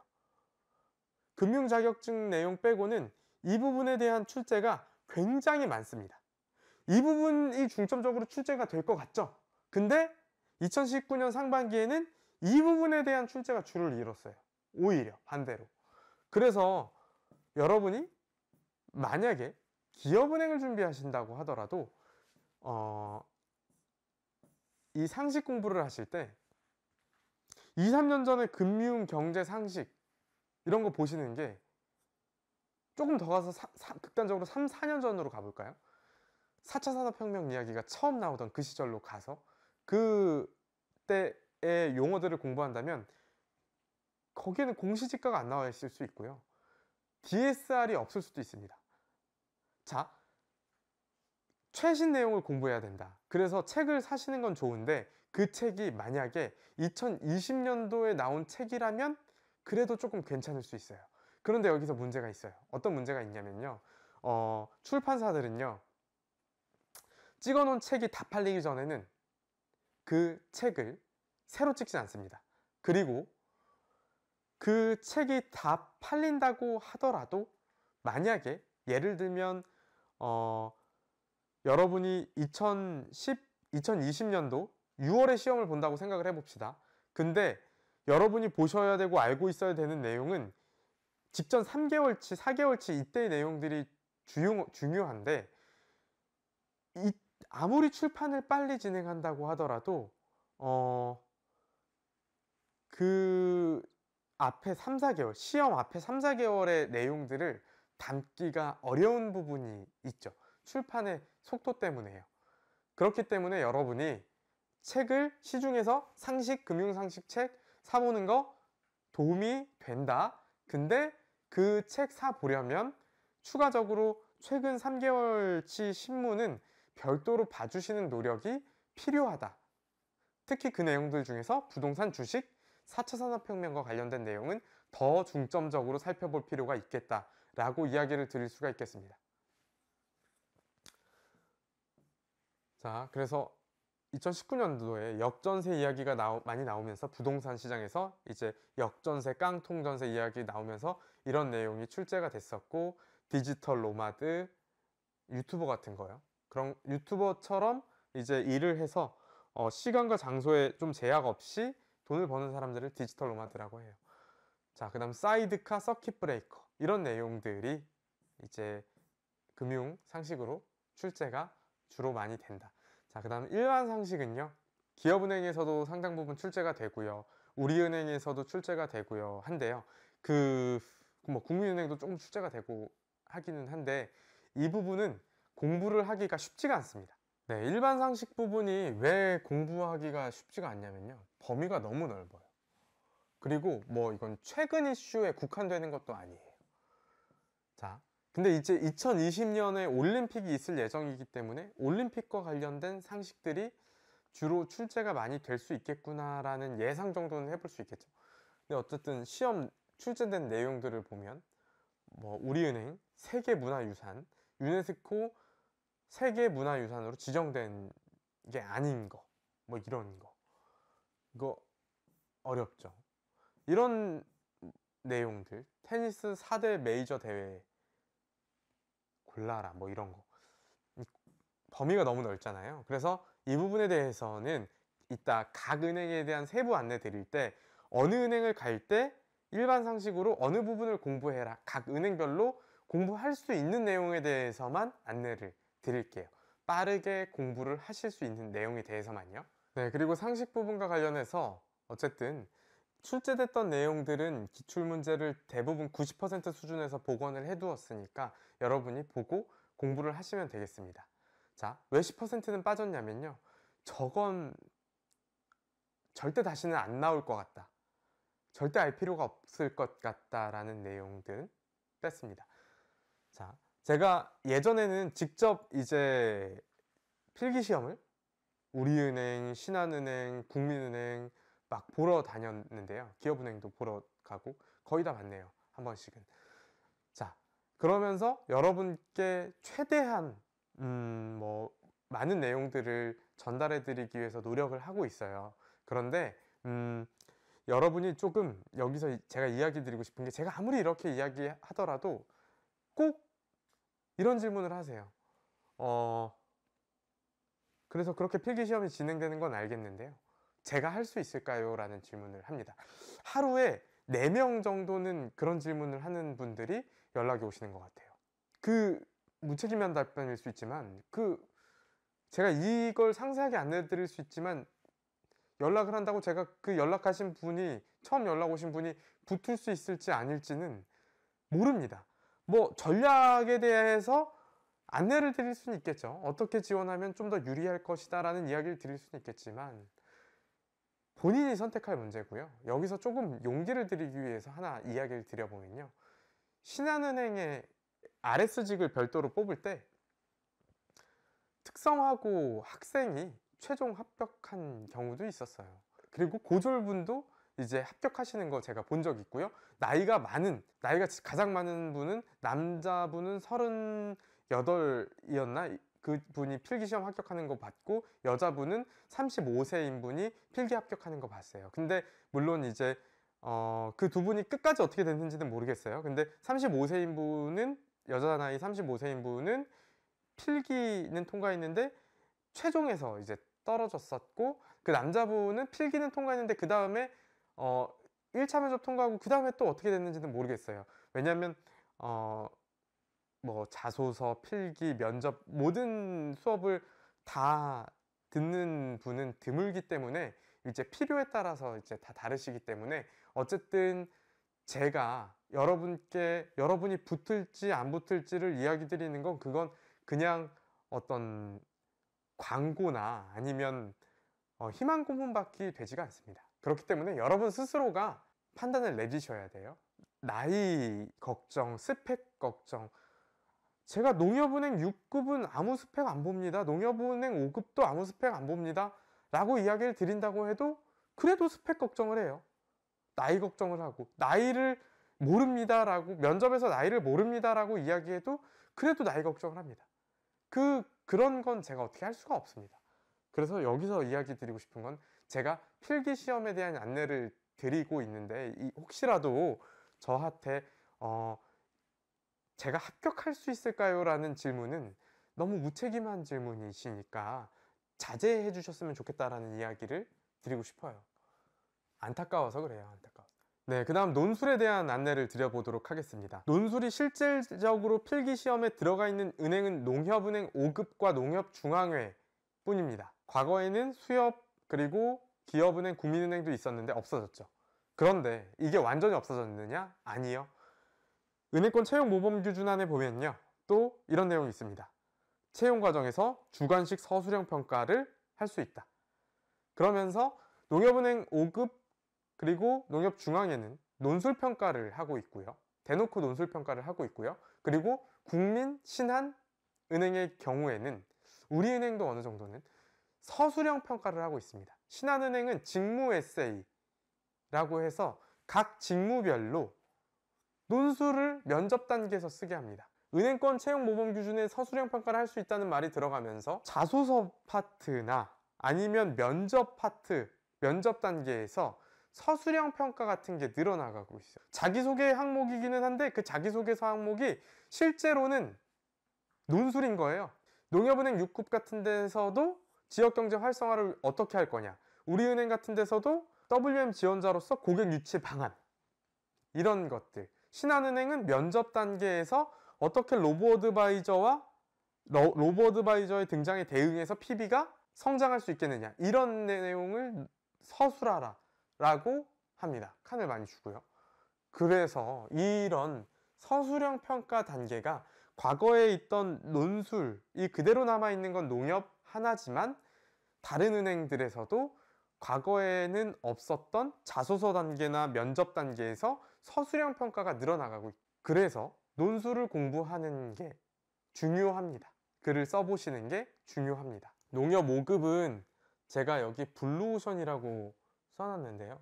금융자격증 내용 빼고는 이 부분에 대한 출제가 굉장히 많습니다. 이 부분이 중점적으로 출제가 될 것 같죠? 근데 2019년 상반기에는 이 부분에 대한 출제가 줄을 이뤘어요 오히려 반대로. 그래서 여러분이 만약에 기업은행을 준비하신다고 하더라도 어, 이 상식 공부를 하실 때 2, 3년 전에 금융 경제 상식 이런 거 보시는 게 조금 더 가서 사, 사, 극단적으로 3, 4년 전으로 가볼까요? 4차 산업혁명 이야기가 처음 나오던 그 시절로 가서 그때의 용어들을 공부한다면 거기에는 공시지가가 안 나와 있을 수 있고요. DSR이 없을 수도 있습니다. 자, 최신 내용을 공부해야 된다. 그래서 책을 사시는 건 좋은데 그 책이 만약에 2020년도에 나온 책이라면 그래도 조금 괜찮을 수 있어요. 그런데 여기서 문제가 있어요. 어떤 문제가 있냐면요. 어, 출판사들은요. 찍어놓은 책이 다 팔리기 전에는 그 책을 새로 찍지 않습니다. 그리고 그 책이 다 팔린다고 하더라도 만약에 예를 들면 어, 여러분이 2010, 2020년도 6월에 시험을 본다고 생각을 해봅시다. 근데 여러분이 보셔야 되고 알고 있어야 되는 내용은 직전 3개월치, 4개월치 이때의 내용들이 중요, 중요한데 이, 아무리 출판을 빨리 진행한다고 하더라도 어, 그 앞에 3, 4개월, 시험 앞에 3, 4개월의 내용들을 담기가 어려운 부분이 있죠. 출판의 속도 때문에요. 그렇기 때문에 여러분이 책을 시중에서 상식, 금융상식 책 사보는 거 도움이 된다. 근데 그 책 사보려면 추가적으로 최근 3개월치 신문은 별도로 봐주시는 노력이 필요하다. 특히 그 내용들 중에서 부동산 주식, 4차 산업혁명과 관련된 내용은 더 중점적으로 살펴볼 필요가 있겠다라고 이야기를 드릴 수가 있겠습니다. 자, 그래서 2019년도에 역전세 이야기가 나오, 많이 나오면서 부동산 시장에서 이제 역전세, 깡통전세 이야기 나오면서 이런 내용이 출제가 됐었고 디지털 로마드, 유튜버 같은 거요. 그런 유튜버처럼 이제 일을 해서 어, 시간과 장소에 좀 제약 없이 돈을 버는 사람들을 디지털 로마드라고 해요. 자, 그다음 사이드카, 서킷 브레이커 이런 내용들이 이제 금융 상식으로 출제가 주로 많이 된다. 자, 그 다음 일반 상식은요. 기업은행에서도 상당 부분 출제가 되고요. 우리은행에서도 출제가 되고요. 한데요. 그, 뭐, 국민은행도 조금 출제가 되고 하기는 한데, 이 부분은 공부를 하기가 쉽지가 않습니다. 네, 일반 상식 부분이 왜 공부하기가 쉽지가 않냐면요. 범위가 너무 넓어요. 그리고 뭐 이건 최근 이슈에 국한되는 것도 아니에요. 자, 근데 이제 2020년에 올림픽이 있을 예정이기 때문에 올림픽과 관련된 상식들이 주로 출제가 많이 될 수 있겠구나라는 예상 정도는 해볼 수 있겠죠. 근데 어쨌든 시험 출제된 내용들을 보면 뭐 우리은행, 세계문화유산, 유네스코 세계문화유산으로 지정된 게 아닌 거, 뭐 이런 거. 이거 어렵죠. 이런 내용들, 테니스 4대 메이저 대회 골라라 뭐 이런 거 범위가 너무 넓잖아요 그래서 이 부분에 대해서는 이따 각 은행에 대한 세부 안내 드릴 때 어느 은행을 갈 때 일반 상식으로 어느 부분을 공부해라 각 은행별로 공부할 수 있는 내용에 대해서만 안내를 드릴게요 빠르게 공부를 하실 수 있는 내용에 대해서만요 네 그리고 상식 부분과 관련해서 어쨌든 출제됐던 내용들은 기출문제를 대부분 90% 수준에서 복원을 해두었으니까 여러분이 보고 공부를 하시면 되겠습니다. 자, 왜 10%는 빠졌냐면요. 저건 절대 다시는 안 나올 것 같다. 절대 알 필요가 없을 것 같다라는 내용들은 뺐습니다. 자, 제가 예전에는 직접 이제 필기시험을 우리은행, 신한은행, 국민은행, 막 보러 다녔는데요. 기업은행도 보러 가고 거의 다 봤네요. 한 번씩은. 자, 그러면서 여러분께 최대한 음, 뭐 많은 내용들을 전달해 드리기 위해서 노력을 하고 있어요. 그런데 음, 여러분이 조금 여기서 제가 이야기 드리고 싶은 게 제가 아무리 이렇게 이야기하더라도 꼭 이런 질문을 하세요. 어, 그래서 그렇게 필기 시험이 진행되는 건 알겠는데요. 제가 할 수 있을까요? 라는 질문을 합니다. 하루에 4명 정도는 그런 질문을 하는 분들이 연락이 오시는 것 같아요. 그 무책임한 답변일 수 있지만 그 제가 이걸 상세하게 안내 드릴 수 있지만 연락을 한다고 제가 그 연락하신 분이 처음 연락 오신 분이 붙을 수 있을지 아닐지는 모릅니다. 뭐 전략에 대해서 안내를 드릴 수는 있겠죠. 어떻게 지원하면 좀 더 유리할 것이다 라는 이야기를 드릴 수는 있겠지만 본인이 선택할 문제고요 여기서 조금 용기를 드리기 위해서 하나 이야기를 드려보면요 신한은행의 RS직을 별도로 뽑을 때 특성화고 학생이 최종 합격한 경우도 있었어요 그리고 고졸분도 이제 합격하시는 거 제가 본 적 있고요 나이가 많은 나이가 가장 많은 분은 남자분은 38이었나 그분이 필기시험 합격하는 거 봤고 여자분은 35세인 분이 필기 합격하는 거 봤어요. 근데 물론 이제 어, 그두 분이 끝까지 어떻게 됐는지는 모르겠어요. 근데 35세인 분은 여자 나이 35세인 분은 필기는 통과했는데 최종에서 이제 떨어졌었고 그 남자분은 필기는 통과했는데 그 다음에 어 1차 면접 통과하고 그 다음에 또 어떻게 됐는지는 모르겠어요. 왜냐면어 뭐 자소서, 필기, 면접 모든 수업을 다 듣는 분은 드물기 때문에 이제 필요에 따라서 이제 다 다르시기 때문에 어쨌든 제가 여러분께 여러분이 붙을지 안 붙을지를 이야기 드리는 건 그건 그냥 어떤 광고나 아니면 어, 희망 고문밖기 되지가 않습니다. 그렇기 때문에 여러분 스스로가 판단을 내리셔야 돼요. 나이 걱정, 스펙 걱정, 제가 농협은행 6급은 아무 스펙 안 봅니다. 농협은행 5급도 아무 스펙 안 봅니다. 라고 이야기를 드린다고 해도 그래도 스펙 걱정을 해요. 나이 걱정을 하고 나이를 모릅니다라고 면접에서 나이를 모릅니다라고 이야기해도 그래도 나이 걱정을 합니다. 그 그런 건 제가 어떻게 할 수가 없습니다. 그래서 여기서 이야기 드리고 싶은 건 제가 필기 시험에 대한 안내를 드리고 있는데 이 혹시라도 저한테 어 제가 합격할 수 있을까요? 라는 질문은 너무 무책임한 질문이시니까 자제해 주셨으면 좋겠다라는 이야기를 드리고 싶어요. 안타까워서 그래요. 안타까워. 네, 그 다음 논술에 대한 안내를 드려보도록 하겠습니다. 논술이 실질적으로 필기시험에 들어가 있는 은행은 농협은행 5급과 농협중앙회 뿐입니다. 과거에는 수협 그리고 기업은행, 국민은행도 있었는데 없어졌죠. 그런데 이게 완전히 없어졌느냐? 아니요. 은행권 채용 모범 규준안에 보면요. 또 이런 내용이 있습니다. 채용 과정에서 주관식 서술형 평가를 할 수 있다. 그러면서 농협은행 5급 그리고 농협중앙에는 논술평가를 하고 있고요. 대놓고 논술평가를 하고 있고요. 그리고 국민 신한 은행의 경우에는 우리은행도 어느 정도는 서술형 평가를 하고 있습니다. 신한은행은 직무 에세이라고 해서 각 직무별로 논술을 면접 단계에서 쓰게 합니다. 은행권 채용 모범 기준에 서술형 평가를 할 수 있다는 말이 들어가면서 자소서 파트나 아니면 면접 파트, 면접 단계에서 서술형 평가 같은 게 늘어나가고 있어요. 자기소개 항목이기는 한데 그 자기소개서 항목이 실제로는 논술인 거예요. 농협은행 6급 같은 데서도 지역경제 활성화를 어떻게 할 거냐 우리은행 같은 데서도 WM 지원자로서 고객 유치 방안 이런 것들 신한은행은 면접 단계에서 어떻게 로보 어드바이저와 로, 보 어드바이저의 등장에 대응해서 PB가 성장할 수 있겠느냐 이런 내용을 서술하라 라고 합니다. 칸을 많이 주고요. 그래서 이런 서술형 평가 단계가 과거에 있던 논술이 그대로 남아있는 건 농협 하나지만 다른 은행들에서도 과거에는 없었던 자소서 단계나 면접 단계에서 서술형 평가가 늘어나가고 고 그래서 논술을 공부하는 게 중요합니다. 글을 써보시는 게 중요합니다. 농협 5급은 제가 여기 블루오션이라고 써놨는데요.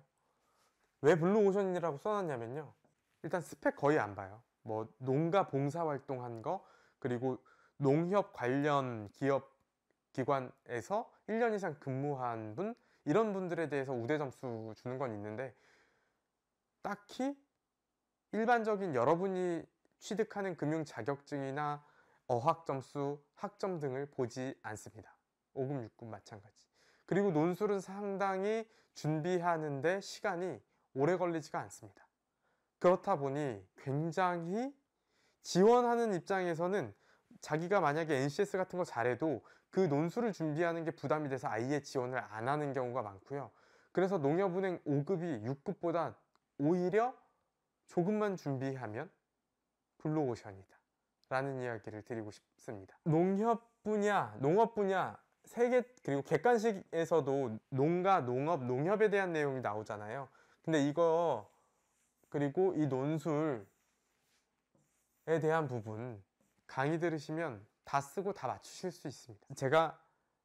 왜 블루오션이라고 써놨냐면요. 일단 스펙 거의 안 봐요. 뭐 농가 봉사활동한 거 그리고 농협 관련 기업 기관에서 1년 이상 근무한 분 이런 분들에 대해서 우대 점수 주는 건 있는데 딱히 일반적인 여러분이 취득하는 금융 자격증이나 어학 점수, 학점 등을 보지 않습니다. 5급, 6급 마찬가지. 그리고 논술은 상당히 준비하는데 시간이 오래 걸리지가 않습니다. 그렇다 보니 굉장히 지원하는 입장에서는 자기가 만약에 NCS 같은 거 잘해도 그 논술을 준비하는 게 부담이 돼서 아예 지원을 안 하는 경우가 많고요. 그래서 농협은행 5급이 6급보다 오히려 조금만 준비하면 블루오션이다 라는 이야기를 드리고 싶습니다 농협 분야, 농업 분야 세계 그리고 객관식에서도 농가, 농업, 농협에 대한 내용이 나오잖아요 근데 이거 그리고 이 논술에 대한 부분 강의 들으시면 다 쓰고 다 맞추실 수 있습니다 제가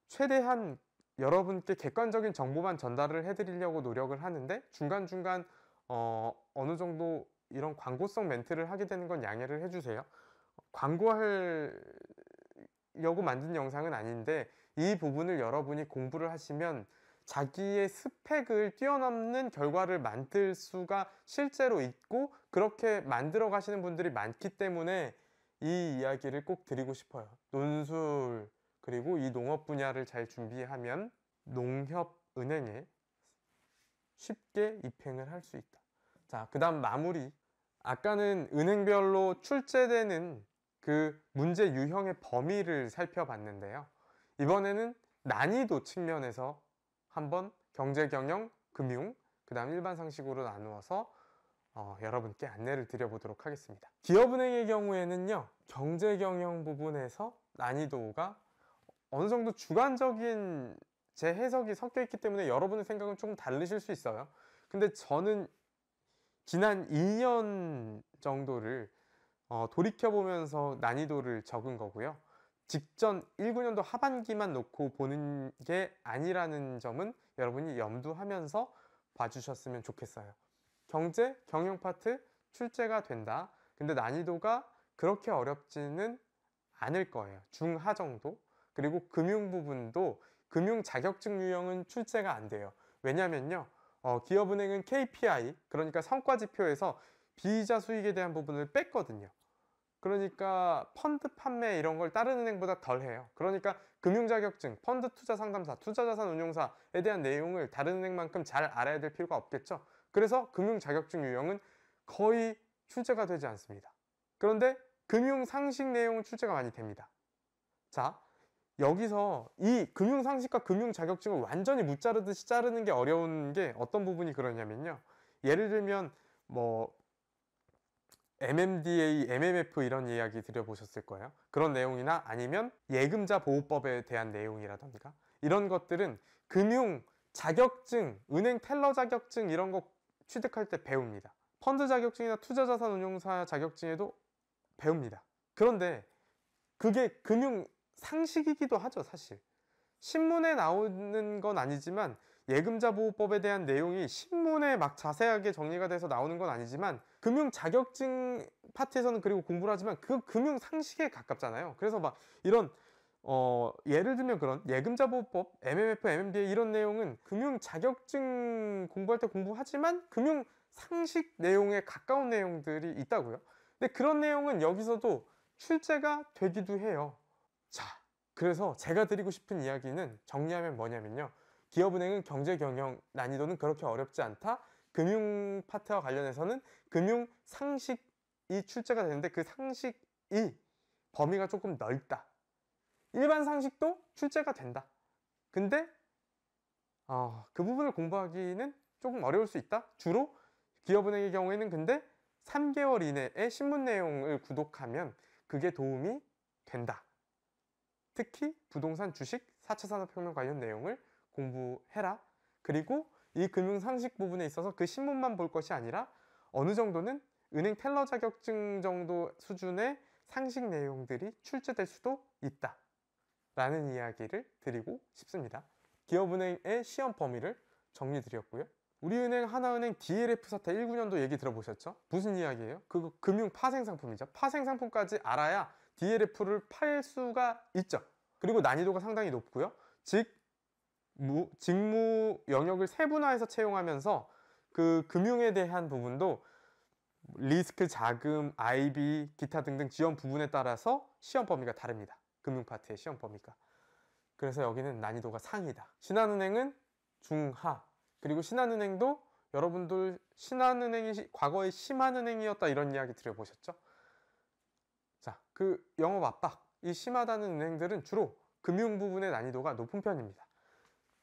최대한 여러분께 객관적인 정보만 전달을 해드리려고 노력을 하는데 중간중간 어, 어느 정도 이런 광고성 멘트를 하게 되는 건 양해를 해주세요. 광고하려고 만든 영상은 아닌데 이 부분을 여러분이 공부를 하시면 자기의 스펙을 뛰어넘는 결과를 만들 수가 실제로 있고 그렇게 만들어 가시는 분들이 많기 때문에 이 이야기를 꼭 드리고 싶어요. 논술 그리고 이 농업 분야를 잘 준비하면 농협은행에 쉽게 입행을 할 수 있다. 자, 그 다음 마무리 아까는 은행별로 출제되는 그 문제 유형의 범위를 살펴봤는데요. 이번에는 난이도 측면에서 한번 경제, 경영, 금융, 그 다음 일반 상식으로 나누어서 어, 여러분께 안내를 드려보도록 하겠습니다. 기업은행의 경우에는요. 경제, 경영 부분에서 난이도가 어느 정도 주관적인 제 해석이 섞여 있기 때문에 여러분의 생각은 조금 다르실 수 있어요. 근데 저는 지난 2년 정도를 어, 돌이켜보면서 난이도를 적은 거고요. 직전 19년도 하반기만 놓고 보는 게 아니라는 점은 여러분이 염두하면서 봐주셨으면 좋겠어요. 경제, 경영 파트 출제가 된다. 근데 난이도가 그렇게 어렵지는 않을 거예요. 중하 정도. 그리고 금융 부분도 금융 자격증 유형은 출제가 안 돼요. 왜냐면요. 어, 기업은행은 KPI, 그러니까 성과지표에서 비이자 수익에 대한 부분을 뺐거든요. 그러니까 펀드 판매 이런 걸 다른 은행보다 덜 해요. 그러니까 금융자격증, 펀드 투자 상담사, 투자자산 운용사에 대한 내용을 다른 은행만큼 잘 알아야 될 필요가 없겠죠. 그래서 금융자격증 유형은 거의 출제가 되지 않습니다. 그런데 금융상식 내용은 출제가 많이 됩니다. 자, 여기서 이 금융상식과 금융자격증을 완전히 무자르듯이 자르는 게 어려운 게 어떤 부분이 그러냐면요. 예를 들면 뭐 MMDA, MMF 이런 이야기 들려보셨을 거예요. 그런 내용이나 아니면 예금자 보호법에 대한 내용이라던가 이런 것들은 금융 자격증, 은행 텔러 자격증 이런 거 취득할 때 배웁니다. 펀드 자격증이나 투자자산운용사 자격증에도 배웁니다. 그런데 그게 금융 상식이기도 하죠, 사실. 신문에 나오는 건 아니지만 예금자 보호법에 대한 내용이 신문에 막 자세하게 정리가 돼서 나오는 건 아니지만 금융 자격증 파트에서는 그리고 공부를 하지만 그 금융 상식에 가깝잖아요. 그래서 막 이런 어 예를 들면 그런 예금자 보호법, MMF, m m d a 이런 내용은 금융 자격증 공부할 때 공부하지만 금융 상식 내용에 가까운 내용들이 있다고요. 근데 그런 내용은 여기서도 출제가 되기도 해요. 자, 그래서 제가 드리고 싶은 이야기는 정리하면 뭐냐면요. 기업은행은 경제 경영 난이도는 그렇게 어렵지 않다. 금융 파트와 관련해서는 금융 상식이 출제가 되는데 그 상식이 범위가 조금 넓다. 일반 상식도 출제가 된다. 근데 어, 그 부분을 공부하기는 조금 어려울 수 있다. 주로 기업은행의 경우에는 근데 3개월 이내에 신문 내용을 구독하면 그게 도움이 된다. 특히 부동산 주식 4차 산업혁명 관련 내용을 공부해라. 그리고 이 금융 상식 부분에 있어서 그 신문만 볼 것이 아니라 어느 정도는 은행 텔러 자격증 정도 수준의 상식 내용들이 출제될 수도 있다. 라는 이야기를 드리고 싶습니다. 기업은행의 시험 범위를 정리 드렸고요. 우리은행, 하나은행, DLF 사태 19년도 얘기 들어보셨죠? 무슨 이야기예요? 그거 금융 파생 상품이죠. 파생 상품까지 알아야 DLF를 팔 수가 있죠. 그리고 난이도가 상당히 높고요. 즉, 무, 직무 영역을 세분화해서 채용하면서 그 금융에 대한 부분도 리스크 자금, IB, 기타 등등 지원 부분에 따라서 시험 범위가 다릅니다. 금융 파트의 시험 범위가. 그래서 여기는 난이도가 상이다. 신한은행은 중하. 그리고 신한은행도 여러분들 신한은행이 과거에 심한은행이었다 이런 이야기 들려보셨죠 그 영업 압박이 심하다는 은행들은 주로 금융 부분의 난이도가 높은 편입니다.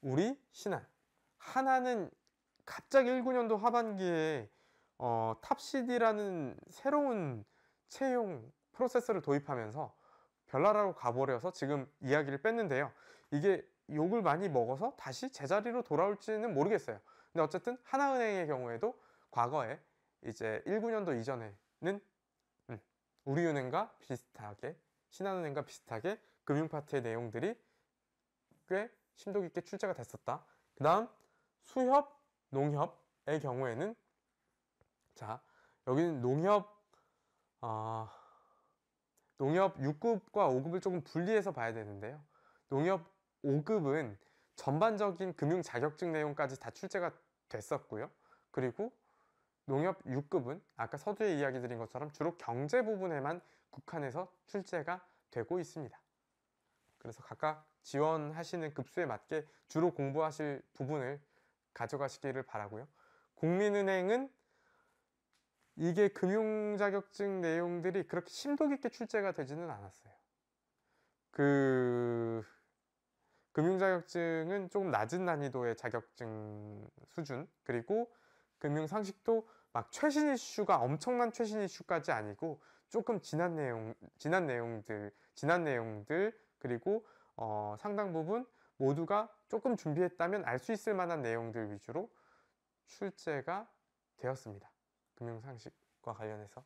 우리, 신한. 하나는 갑자기 19년도 하반기에 어, 탑시디라는 새로운 채용 프로세스를 도입하면서 별나라로 가버려서 지금 이야기를 뺐는데요. 이게 욕을 많이 먹어서 다시 제자리로 돌아올지는 모르겠어요. 근데 어쨌든 하나은행의 경우에도 과거에 이제 19년도 이전에는 우리은행과 비슷하게 신한은행과 비슷하게 금융파트의 내용들이 꽤 심도 깊게 출제가 됐었다. 그 다음 수협, 농협의 경우에는 자 여기는 농협 아 농협 6급과 5급을 조금 분리해서 봐야 되는데요. 농협 5급은 전반적인 금융 자격증 내용까지 다 출제가 됐었고요. 그리고 농협 6급은 아까 서두에 이야기 드린 것처럼 주로 경제 부분에만 국한해서 출제가 되고 있습니다. 그래서 각각 지원하시는 급수에 맞게 주로 공부하실 부분을 가져가시기를 바라고요. 국민은행은 이게 금융자격증 내용들이 그렇게 심도 깊게 출제가 되지는 않았어요. 그 금융자격증은 조금 낮은 난이도의 자격증 수준 그리고 금융상식도 막 최신 이슈가 엄청난 최신 이슈까지 아니고 조금 지난 내용, 지난 내용들, 지난 내용들 그리고 어, 상당 부분 모두가 조금 준비했다면 알 수 있을 만한 내용들 위주로 출제가 되었습니다. 금융상식과 관련해서.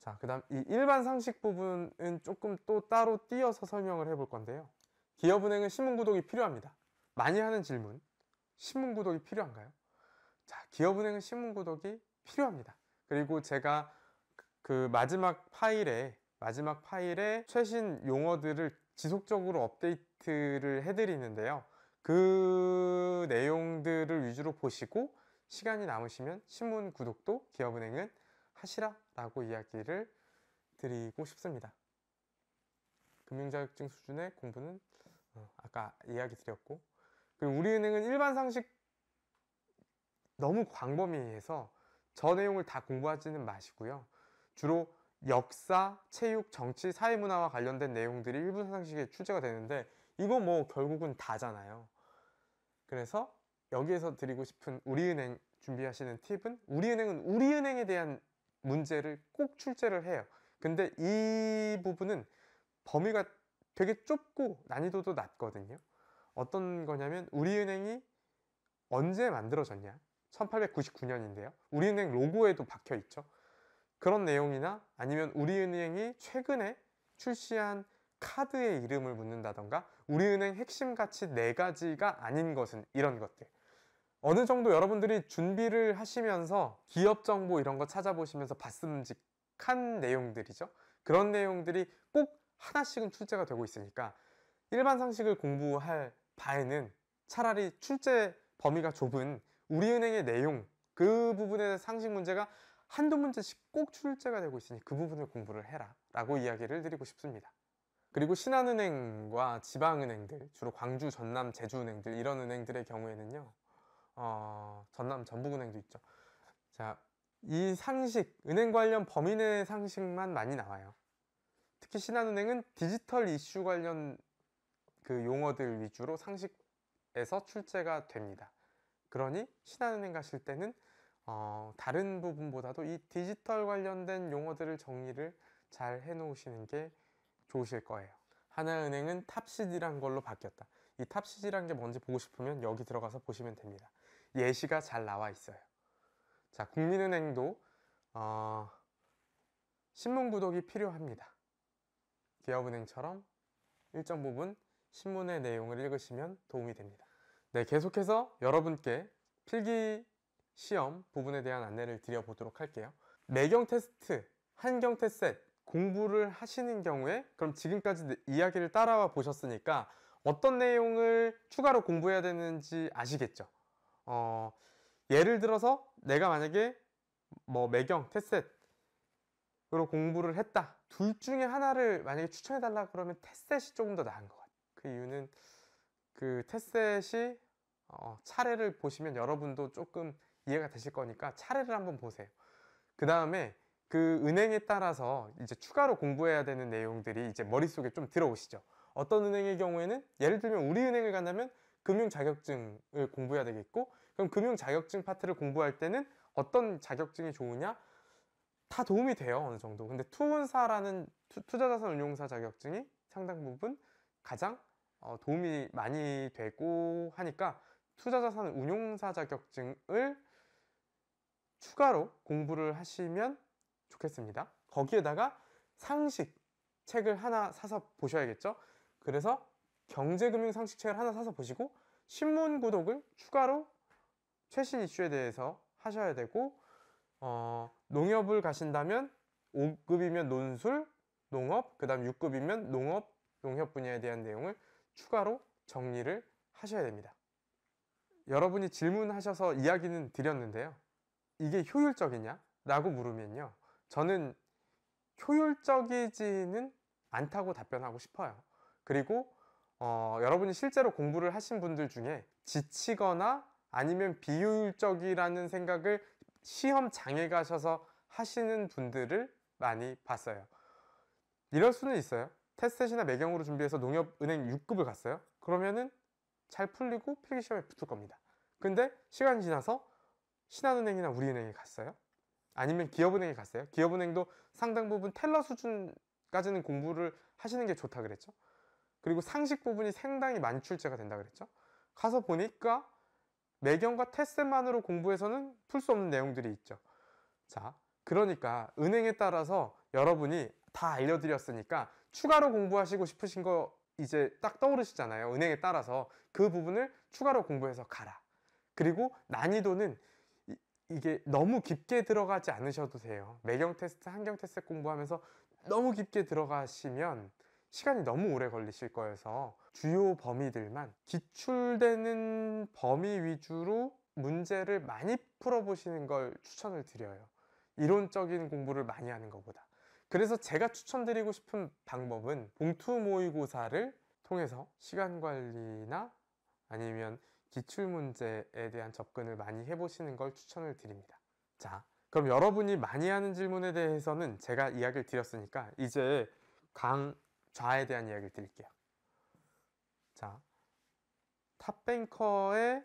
자, 그 다음 이 일반 상식 부분은 조금 또 따로 띄어서 설명을 해 볼 건데요. 기업은행은 신문구독이 필요합니다. 많이 하는 질문. 신문구독이 필요한가요? 자, 기업은행은 신문구독이 필요합니다. 그리고 제가 그 마지막 파일에 마지막 파일에 최신 용어들을 지속적으로 업데이트를 해드리는데요. 그 내용들을 위주로 보시고 시간이 남으시면 신문 구독도 기업은행은 하시라라고 이야기를 드리고 싶습니다. 금융자격증 수준의 공부는 어, 아까 이야기 드렸고 그리고 우리은행은 일반 상식 너무 광범위해서 저 내용을 다 공부하지는 마시고요. 주로 역사, 체육, 정치, 사회문화와 관련된 내용들이 일부 상식에 출제가 되는데 이거 뭐 결국은 다잖아요. 그래서 여기에서 드리고 싶은 우리은행 준비하시는 팁은 우리은행은 우리은행에 대한 문제를 꼭 출제를 해요. 근데 이 부분은 범위가 되게 좁고 난이도도 낮거든요. 어떤 거냐면 우리은행이 언제 만들어졌냐? 1899년인데요. 우리은행 로고에도 박혀 있죠. 그런 내용이나 아니면 우리은행이 최근에 출시한 카드의 이름을 묻는다던가 우리은행 핵심 가치 4가지가 아닌 것은 이런 것들 어느 정도 여러분들이 준비를 하시면서 기업 정보 이런 거 찾아보시면서 봤음직한 내용들이죠. 그런 내용들이 꼭 하나씩은 출제가 되고 있으니까 일반 상식을 공부할 바에는 차라리 출제 범위가 좁은 우리은행의 내용 그 부분에 상식 문제가 한두 문제씩 꼭 출제가 되고 있으니 그 부분을 공부를 해라 라고 이야기를 드리고 싶습니다. 그리고 신한은행과 지방은행들 주로 광주, 전남, 제주은행들 이런 은행들의 경우에는요 어, 전남, 전북은행도 있죠 자, 이 상식, 은행 관련 범인의 상식만 많이 나와요 특히 신한은행은 디지털 이슈 관련 그 용어들 위주로 상식에서 출제가 됩니다 그러니 신한은행 가실 때는 어, 다른 부분보다도 이 디지털 관련된 용어들을 정리를 잘 해놓으시는 게 좋으실 거예요. 하나은행은 탑시디란 걸로 바뀌었다. 이 탑시디란 게 뭔지 보고 싶으면 여기 들어가서 보시면 됩니다. 예시가 잘 나와 있어요. 자, 국민은행도 어, 신문 구독이 필요합니다. 기업은행처럼 일정 부분 신문의 내용을 읽으시면 도움이 됩니다. 네, 계속해서 여러분께 필기 시험 부분에 대한 안내를 드려보도록 할게요. 매경 테스트, 한경 테셋 공부를 하시는 경우에 그럼 지금까지 이야기를 따라와 보셨으니까 어떤 내용을 추가로 공부해야 되는지 아시겠죠? 어, 예를 들어서 내가 만약에 뭐 매경, 테셋으로 공부를 했다. 둘 중에 하나를 만약에 추천해달라 그러면 테셋이 조금 더 나은 것 같아요. 그 이유는 그테셋이 어, 차례를 보시면 여러분도 조금 이해가 되실 거니까 차례를 한번 보세요. 그 다음에 그 은행에 따라서 이제 추가로 공부해야 되는 내용들이 이제 머릿속에 좀 들어오시죠. 어떤 은행의 경우에는 예를 들면 우리 은행을 간다면 금융자격증을 공부해야 되겠고 그럼 금융자격증 파트를 공부할 때는 어떤 자격증이 좋으냐? 다 도움이 돼요 어느 정도 근데 투운사라는 투자자산 운용사 자격증이 상당 부분 가장 어, 도움이 많이 되고 하니까 투자자산 운용사 자격증을 추가로 공부를 하시면 좋겠습니다. 거기에다가 상식 책을 하나 사서 보셔야겠죠. 그래서 경제금융 상식 책을 하나 사서 보시고 신문 구독을 추가로 최신 이슈에 대해서 하셔야 되고 어, 농협을 가신다면 5급이면 논술, 농업, 그 다음 6급이면 농업, 농협 분야에 대한 내용을 추가로 정리를 하셔야 됩니다. 여러분이 질문하셔서 이야기는 드렸는데요. 이게 효율적이냐? 라고 물으면요. 저는 효율적이지는 않다고 답변하고 싶어요. 그리고 어, 여러분이 실제로 공부를 하신 분들 중에 지치거나 아니면 비효율적이라는 생각을 시험장에 가셔서 하시는 분들을 많이 봤어요. 이럴 수는 있어요. 테셋이나 매경으로 준비해서 농협은행 6급을 갔어요 그러면은 잘 풀리고 필기시험에 붙을 겁니다 근데 시간이 지나서 신한은행이나 우리은행에 갔어요 아니면 기업은행에 갔어요 기업은행도 상당 부분 텔러 수준까지는 공부를 하시는 게 좋다 그랬죠 그리고 상식 부분이 상당히 많이 출제가 된다 그랬죠 가서 보니까 매경과 테셋만으로 공부해서는 풀 수 없는 내용들이 있죠 자 그러니까 은행에 따라서 여러분이 다 알려드렸으니까 추가로 공부하시고 싶으신 거 이제 딱 떠오르시잖아요. 은행에 따라서 그 부분을 추가로 공부해서 가라. 그리고 난이도는 이게 너무 깊게 들어가지 않으셔도 돼요. 매경 테스트, 환경 테스트 공부하면서 너무 깊게 들어가시면 시간이 너무 오래 걸리실 거여서 주요 범위들만 기출되는 범위 위주로 문제를 많이 풀어보시는 걸 추천을 드려요. 이론적인 공부를 많이 하는 것보다. 그래서 제가 추천드리고 싶은 방법은 봉투 모의고사를 통해서 시간 관리나 아니면 기출문제에 대한 접근을 많이 해보시는 걸 추천을 드립니다. 자, 그럼 여러분이 많이 하는 질문에 대해서는 제가 이야기를 드렸으니까 이제 강좌에 대한 이야기를 드릴게요. 자, 탑뱅커의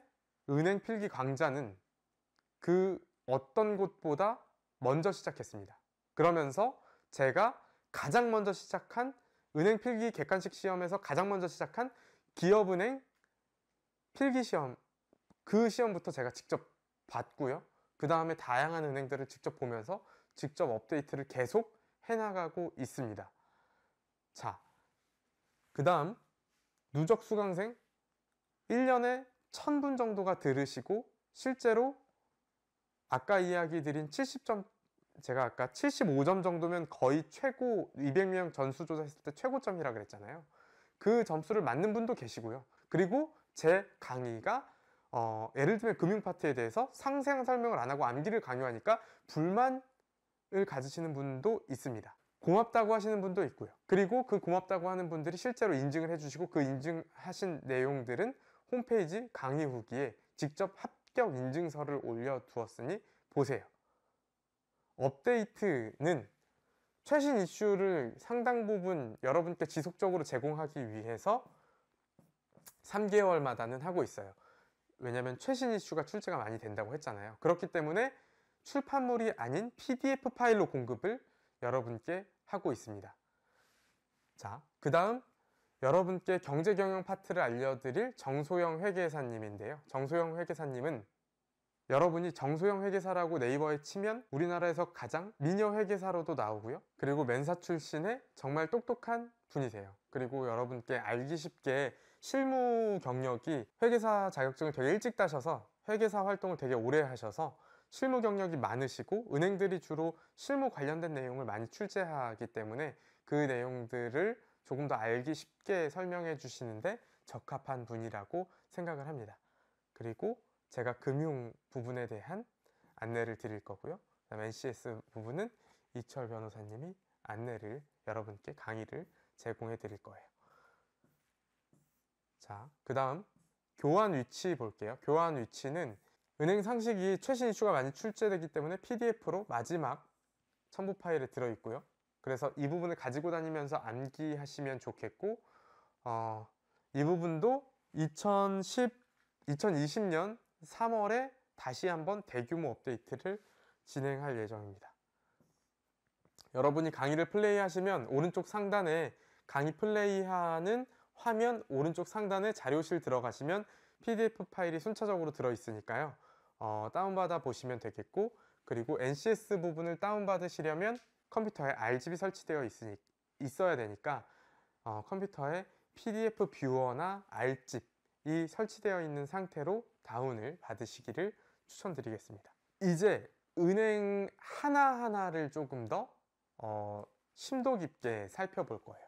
은행 필기 강좌는 그 어떤 곳보다 먼저 시작했습니다. 그러면서 제가 가장 먼저 시작한 은행 필기 객관식 시험에서 가장 먼저 시작한 기업은행 필기 시험 그 시험부터 제가 직접 봤고요. 그 다음에 다양한 은행들을 직접 보면서 직접 업데이트를 계속 해나가고 있습니다. 자, 그 다음 누적 수강생 1년에 1000분 정도가 들으시고 실제로 아까 이야기 드린 70점 제가 아까 75점 정도면 거의 최고 200명 전수조사 했을 때 최고점이라 그랬잖아요. 그 점수를 맞는 분도 계시고요. 그리고 제 강의가 어, 예를 들면 금융파트에 대해서 상세한 설명을 안 하고 암기를 강요하니까 불만을 가지시는 분도 있습니다. 고맙다고 하시는 분도 있고요. 그리고 그 고맙다고 하는 분들이 실제로 인증을 해주시고 그 인증하신 내용들은 홈페이지 강의 후기에 직접 합격 인증서를 올려두었으니 보세요. 업데이트는 최신 이슈를 상당 부분 여러분께 지속적으로 제공하기 위해서 3개월마다는 하고 있어요. 왜냐하면 최신 이슈가 출제가 많이 된다고 했잖아요. 그렇기 때문에 출판물이 아닌 PDF 파일로 공급을 여러분께 하고 있습니다. 자, 그 다음 여러분께 경제경영 파트를 알려드릴 정소영 회계사님인데요. 정소영 회계사님은 여러분이 정소영 회계사라고 네이버에 치면 우리나라에서 가장 미녀 회계사로도 나오고요. 그리고 맨사 출신의 정말 똑똑한 분이세요. 그리고 여러분께 알기 쉽게 실무 경력이 회계사 자격증을 되게 일찍 따셔서 회계사 활동을 되게 오래 하셔서 실무 경력이 많으시고 은행들이 주로 실무 관련된 내용을 많이 출제하기 때문에 그 내용들을 조금 더 알기 쉽게 설명해 주시는데 적합한 분이라고 생각을 합니다. 그리고 제가 금융 부분에 대한 안내를 드릴 거고요. 그다음 NCS 부분은 이철 변호사님이 안내를 여러분께 강의를 제공해 드릴 거예요. 자, 그 다음 교환 위치 볼게요. 교환 위치는 은행 상식이 최신 이슈가 많이 출제되기 때문에 PDF로 마지막 첨부 파일에 들어있고요. 그래서 이 부분을 가지고 다니면서 암기하시면 좋겠고 어, 이 부분도 2010, 2020년 3월에 다시 한번 대규모 업데이트를 진행할 예정입니다. 여러분이 강의를 플레이하시면 오른쪽 상단에 강의 플레이하는 화면 오른쪽 상단에 자료실 들어가시면 PDF 파일이 순차적으로 들어있으니까요. 어, 다운받아 보시면 되겠고 그리고 NCS 부분을 다운받으시려면 컴퓨터에 RGB 설치되어 있으니, 있어야 되니까 어, 컴퓨터에 PDF 뷰어나 RGB이 설치되어 있는 상태로 다운을 받으시기를 추천드리겠습니다. 이제 은행 하나하나를 조금 더 어, 심도 깊게 살펴볼 거예요.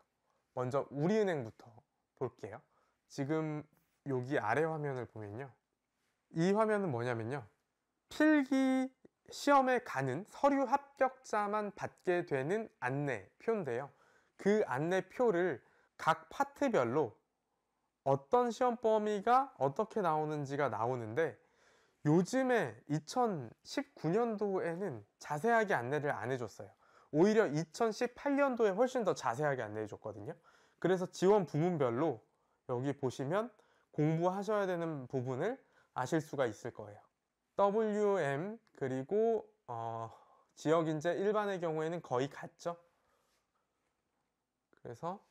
먼저 우리은행부터 볼게요. 지금 여기 아래 화면을 보면요. 이 화면은 뭐냐면요. 필기 시험에 가는 서류 합격자만 받게 되는 안내표인데요. 그 안내표를 각 파트별로 어떤 시험 범위가 어떻게 나오는지가 나오는데 요즘에 2019년도에는 자세하게 안내를 안 해줬어요. 오히려 2018년도에 훨씬 더 자세하게 안내해줬거든요. 그래서 지원 부문별로 여기 보시면 공부하셔야 되는 부분을 아실 수가 있을 거예요. WM 그리고 어, 지역인재 일반의 경우에는 거의 같죠. 그래서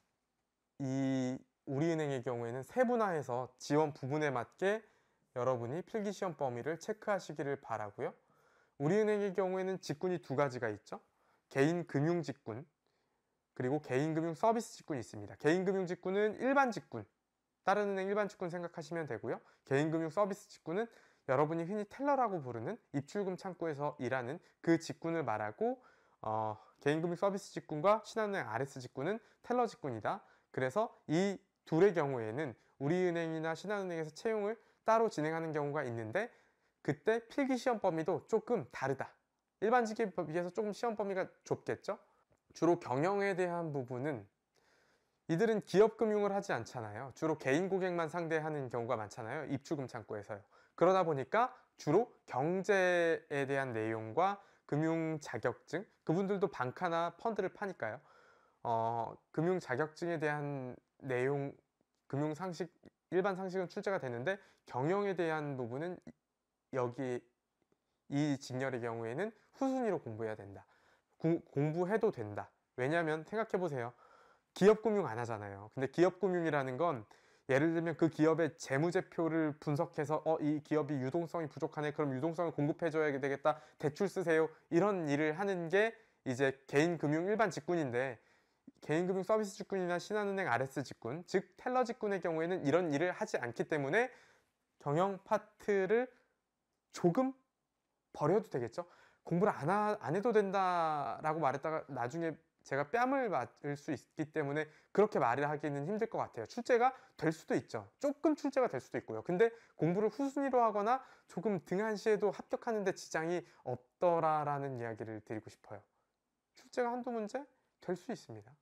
이 우리은행의 경우에는 세분화해서 지원 부분에 맞게 여러분이 필기시험 범위를 체크하시기를 바라고요. 우리은행의 경우에는 직군이 두 가지가 있죠. 개인금융직군 그리고 개인금융서비스직군이 있습니다. 개인금융직군은 일반직군 다른 은행 일반직군 생각하시면 되고요. 개인금융서비스직군은 여러분이 흔히 텔러라고 부르는 입출금 창구에서 일하는 그 직군을 말하고 어, 개인금융서비스 직군과 신한은행 RS 직군은 텔러 직군이다. 그래서 이 둘의 경우에는 우리은행이나 신한은행에서 채용을 따로 진행하는 경우가 있는데 그때 필기 시험 범위도 조금 다르다. 일반직에 비해서 조금 시험 범위가 좁겠죠? 주로 경영에 대한 부분은 이들은 기업 금융을 하지 않잖아요. 주로 개인 고객만 상대하는 경우가 많잖아요. 입주금 창고에서요. 그러다 보니까 주로 경제에 대한 내용과 금융 자격증, 그분들도 방카나 펀드를 파니까요. 어, 금융 자격증에 대한 내용 금융 상식 일반 상식은 출제가 되는데 경영에 대한 부분은 여기 이 직렬의 경우에는 후순위로 공부해야 된다. 구, 공부해도 된다. 왜냐하면 생각해 보세요. 기업 금융 안 하잖아요. 근데 기업 금융이라는 건 예를 들면 그 기업의 재무제표를 분석해서 어 이 기업이 유동성이 부족하네 그럼 유동성을 공급해 줘야 되겠다 대출 쓰세요 이런 일을 하는 게 이제 개인 금융 일반 직군인데 개인금융 서비스 직군이나 신한은행 RS 직군, 즉 텔러 직군의 경우에는 이런 일을 하지 않기 때문에 경영 파트를 조금 버려도 되겠죠. 공부를 안, 하, 안 해도 된다라고 말했다가 나중에 제가 뺨을 맞을 수 있기 때문에 그렇게 말을 하기는 힘들 것 같아요. 출제가 될 수도 있죠. 조금 출제가 될 수도 있고요. 근데 공부를 후순위로 하거나 조금 등한시에도 합격하는데 지장이 없더라라는 이야기를 드리고 싶어요. 출제가 한두 문제 될 수 있습니다.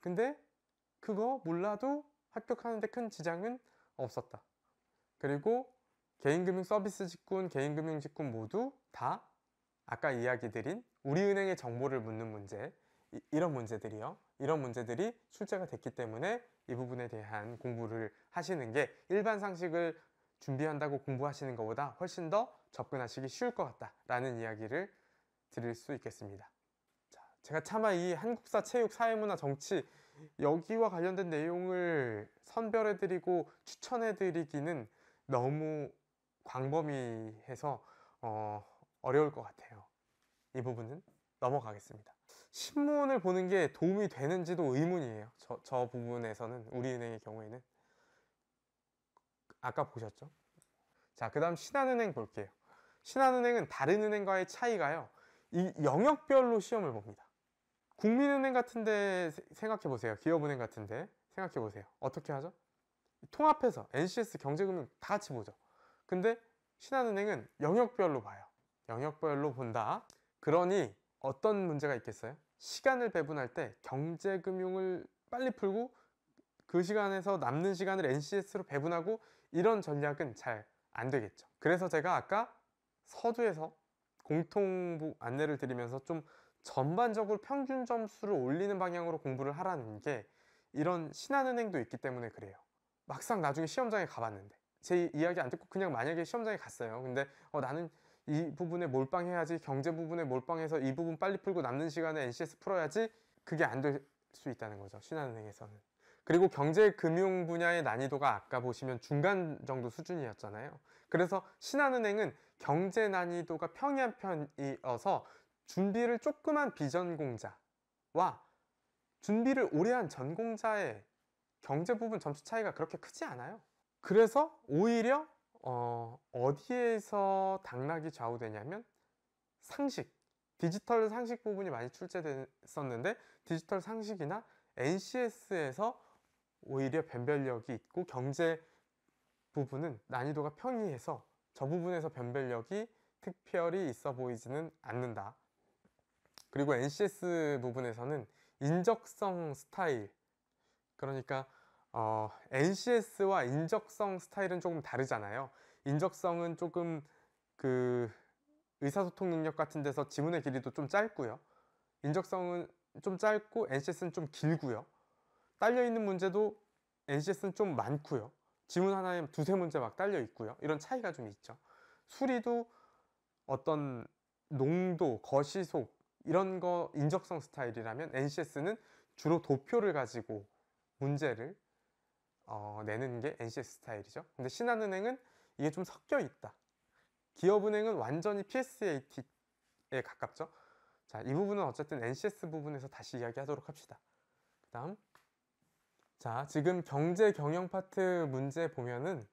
근데 그거 몰라도 합격하는데 큰 지장은 없었다. 그리고 개인금융 서비스 직군, 개인금융 직군 모두 다 아까 이야기 드린 우리은행의 정보를 묻는 문제 이, 이런 문제들이요. 이런 문제들이 출제가 됐기 때문에 이 부분에 대한 공부를 하시는 게 일반 상식을 준비한다고 공부하시는 것보다 훨씬 더 접근하시기 쉬울 것 같다라는 이야기를 드릴 수 있겠습니다. 제가 차마 이 한국사 체육 사회문화 정치 여기와 관련된 내용을 선별해드리고 추천해드리기는 너무 광범위해서 어, 어려울 것 같아요. 이 부분은 넘어가겠습니다. 신문을 보는 게 도움이 되는지도 의문이에요. 저, 저 부분에서는 우리은행의 경우에는 아까 보셨죠? 자, 그 다음 신한은행 볼게요. 신한은행은 다른 은행과의 차이가요. 이 영역별로 시험을 봅니다. 국민은행 같은데 생각해 보세요. 기업은행 같은데 생각해 보세요. 어떻게 하죠? 통합해서 NCS 경제금융 다 같이 보죠. 근데 신한은행은 영역별로 봐요. 영역별로 본다. 그러니 어떤 문제가 있겠어요? 시간을 배분할 때 경제금융을 빨리 풀고 그 시간에서 남는 시간을 NCS로 배분하고 이런 전략은 잘 안 되겠죠. 그래서 제가 아까 서두에서 공통부 안내를 드리면서 좀 전반적으로 평균 점수를 올리는 방향으로 공부를 하라는 게 이런 신한은행도 있기 때문에 그래요. 막상 나중에 시험장에 가봤는데 제 이야기 안 듣고 그냥 만약에 시험장에 갔어요. 근데 어, 나는 이 부분에 몰빵해야지 경제 부분에 몰빵해서 이 부분 빨리 풀고 남는 시간에 NCS 풀어야지 그게 안 될 수 있다는 거죠. 신한은행에서는. 그리고 경제 금융 분야의 난이도가 아까 보시면 중간 정도 수준이었잖아요. 그래서 신한은행은 경제 난이도가 평이한 편이어서 준비를 조그만 비전공자와 준비를 오래 한 전공자의 경제 부분 점수 차이가 그렇게 크지 않아요. 그래서 오히려 어, 어디에서 당락이 좌우되냐면 상식, 디지털 상식 부분이 많이 출제됐었는데 디지털 상식이나 NCS에서 오히려 변별력이 있고 경제 부분은 난이도가 평이해서 저 부분에서 변별력이 특별히 있어 보이지는 않는다. 그리고 NCS 부분에서는 인적성 스타일 그러니까 어, NCS와 인적성 스타일은 조금 다르잖아요 인적성은 조금 그 의사소통 능력 같은 데서 지문의 길이도 좀 짧고요 인적성은 좀 짧고 NCS는 좀 길고요 딸려있는 문제도 NCS는 좀 많고요 지문 하나에 두세 문제 막 딸려있고요 이런 차이가 좀 있죠 수리도 어떤 농도, 거시속, 이런 거 인적성 스타일이라면 NCS는 주로 도표를 가지고 문제를 어, 내는 게 NCS 스타일이죠. 근데 신한은행은 이게 좀 섞여 있다. 기업은행은 완전히 PSAT에 가깝죠. 자, 이 부분은 어쨌든 NCS 부분에서 다시 이야기하도록 합시다. 그 다음 자, 지금 경제 경영 파트 문제 보면은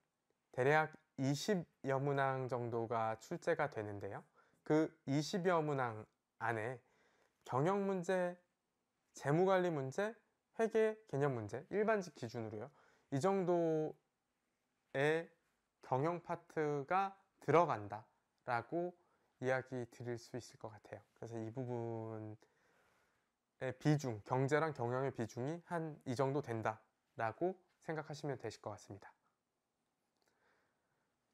대략 20여 문항 정도가 출제가 되는데요. 그 20여 문항 안에 경영 문제, 재무관리 문제, 회계 개념 문제, 일반직 기준으로요. 이 정도의 경영 파트가 들어간다 라고 이야기 드릴 수 있을 것 같아요. 그래서 이 부분의 비중, 경제랑 경영의 비중이 한 이 정도 된다 라고 생각하시면 되실 것 같습니다.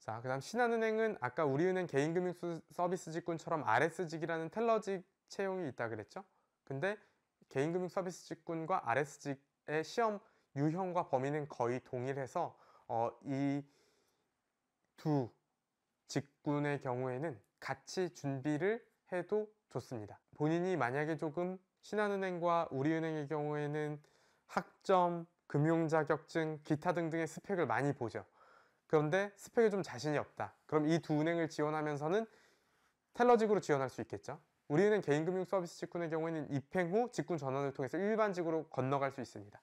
자, 그 다음 신한은행은 아까 우리은행 개인금융서비스직군처럼 RS직이라는 텔러직 채용이 있다 그랬죠? 근데 개인금융서비스직군과 RS직의 시험 유형과 범위는 거의 동일해서 어, 이 두 직군의 경우에는 같이 준비를 해도 좋습니다. 본인이 만약에 조금 신한은행과 우리은행의 경우에는 학점, 금융자격증, 기타 등등의 스펙을 많이 보죠. 그런데 스펙에 좀 자신이 없다. 그럼 이 두 은행을 지원하면서는 텔러직으로 지원할 수 있겠죠. 우리은행 개인금융 서비스 직군의 경우에는 입행 후 직군 전환을 통해서 일반직으로 건너갈 수 있습니다.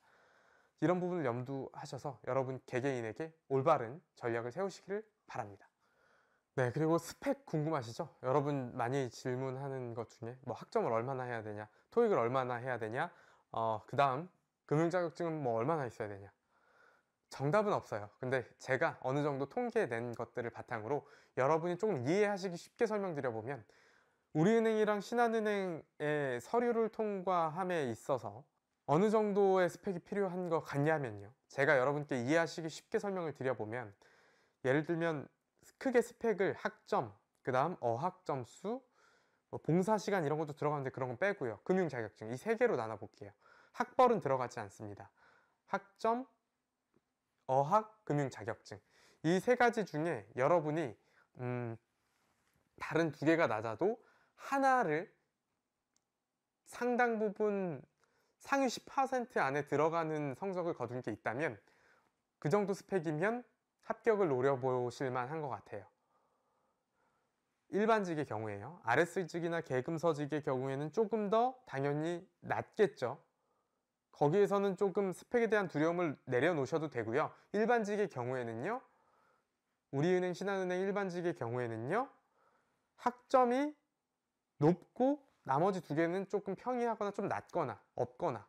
이런 부분을 염두하셔서 여러분 개개인에게 올바른 전략을 세우시기를 바랍니다. 네, 그리고 스펙 궁금하시죠? 여러분 많이 질문하는 것 중에 뭐 학점을 얼마나 해야 되냐, 토익을 얼마나 해야 되냐, 어, 그 다음 금융자격증은 뭐 얼마나 있어야 되냐. 정답은 없어요 근데 제가 어느 정도 통계낸 것들을 바탕으로 여러분이 조금 이해하시기 쉽게 설명드려 보면 우리은행이랑 신한은행의 서류를 통과함에 있어서 어느 정도의 스펙이 필요한 것 같냐면요 제가 여러분께 이해하시기 쉽게 설명을 드려보면 예를 들면 크게 스펙을 학점, 그 다음 어학점수, 뭐 봉사시간 이런 것도 들어가는데 그런 건 빼고요 금융자격증 이 세 개로 나눠볼게요 학벌은 들어가지 않습니다 학점, 어학, 금융 자격증. 이 세 가지 중에 여러분이 음, 다른 두 개가 낮아도 하나를 상당 부분 상위 10% 안에 들어가는 성적을 거둔 게 있다면 그 정도 스펙이면 합격을 노려보실 만한 것 같아요. 일반직의 경우에요. RS직이나 계금서직의 경우에는 조금 더 당연히 낮겠죠. 거기에서는 조금 스펙에 대한 두려움을 내려놓으셔도 되고요. 일반직의 경우에는요. 우리은행, 신한은행 일반직의 경우에는요. 학점이 높고 나머지 두 개는 조금 평이하거나 좀 낮거나 없거나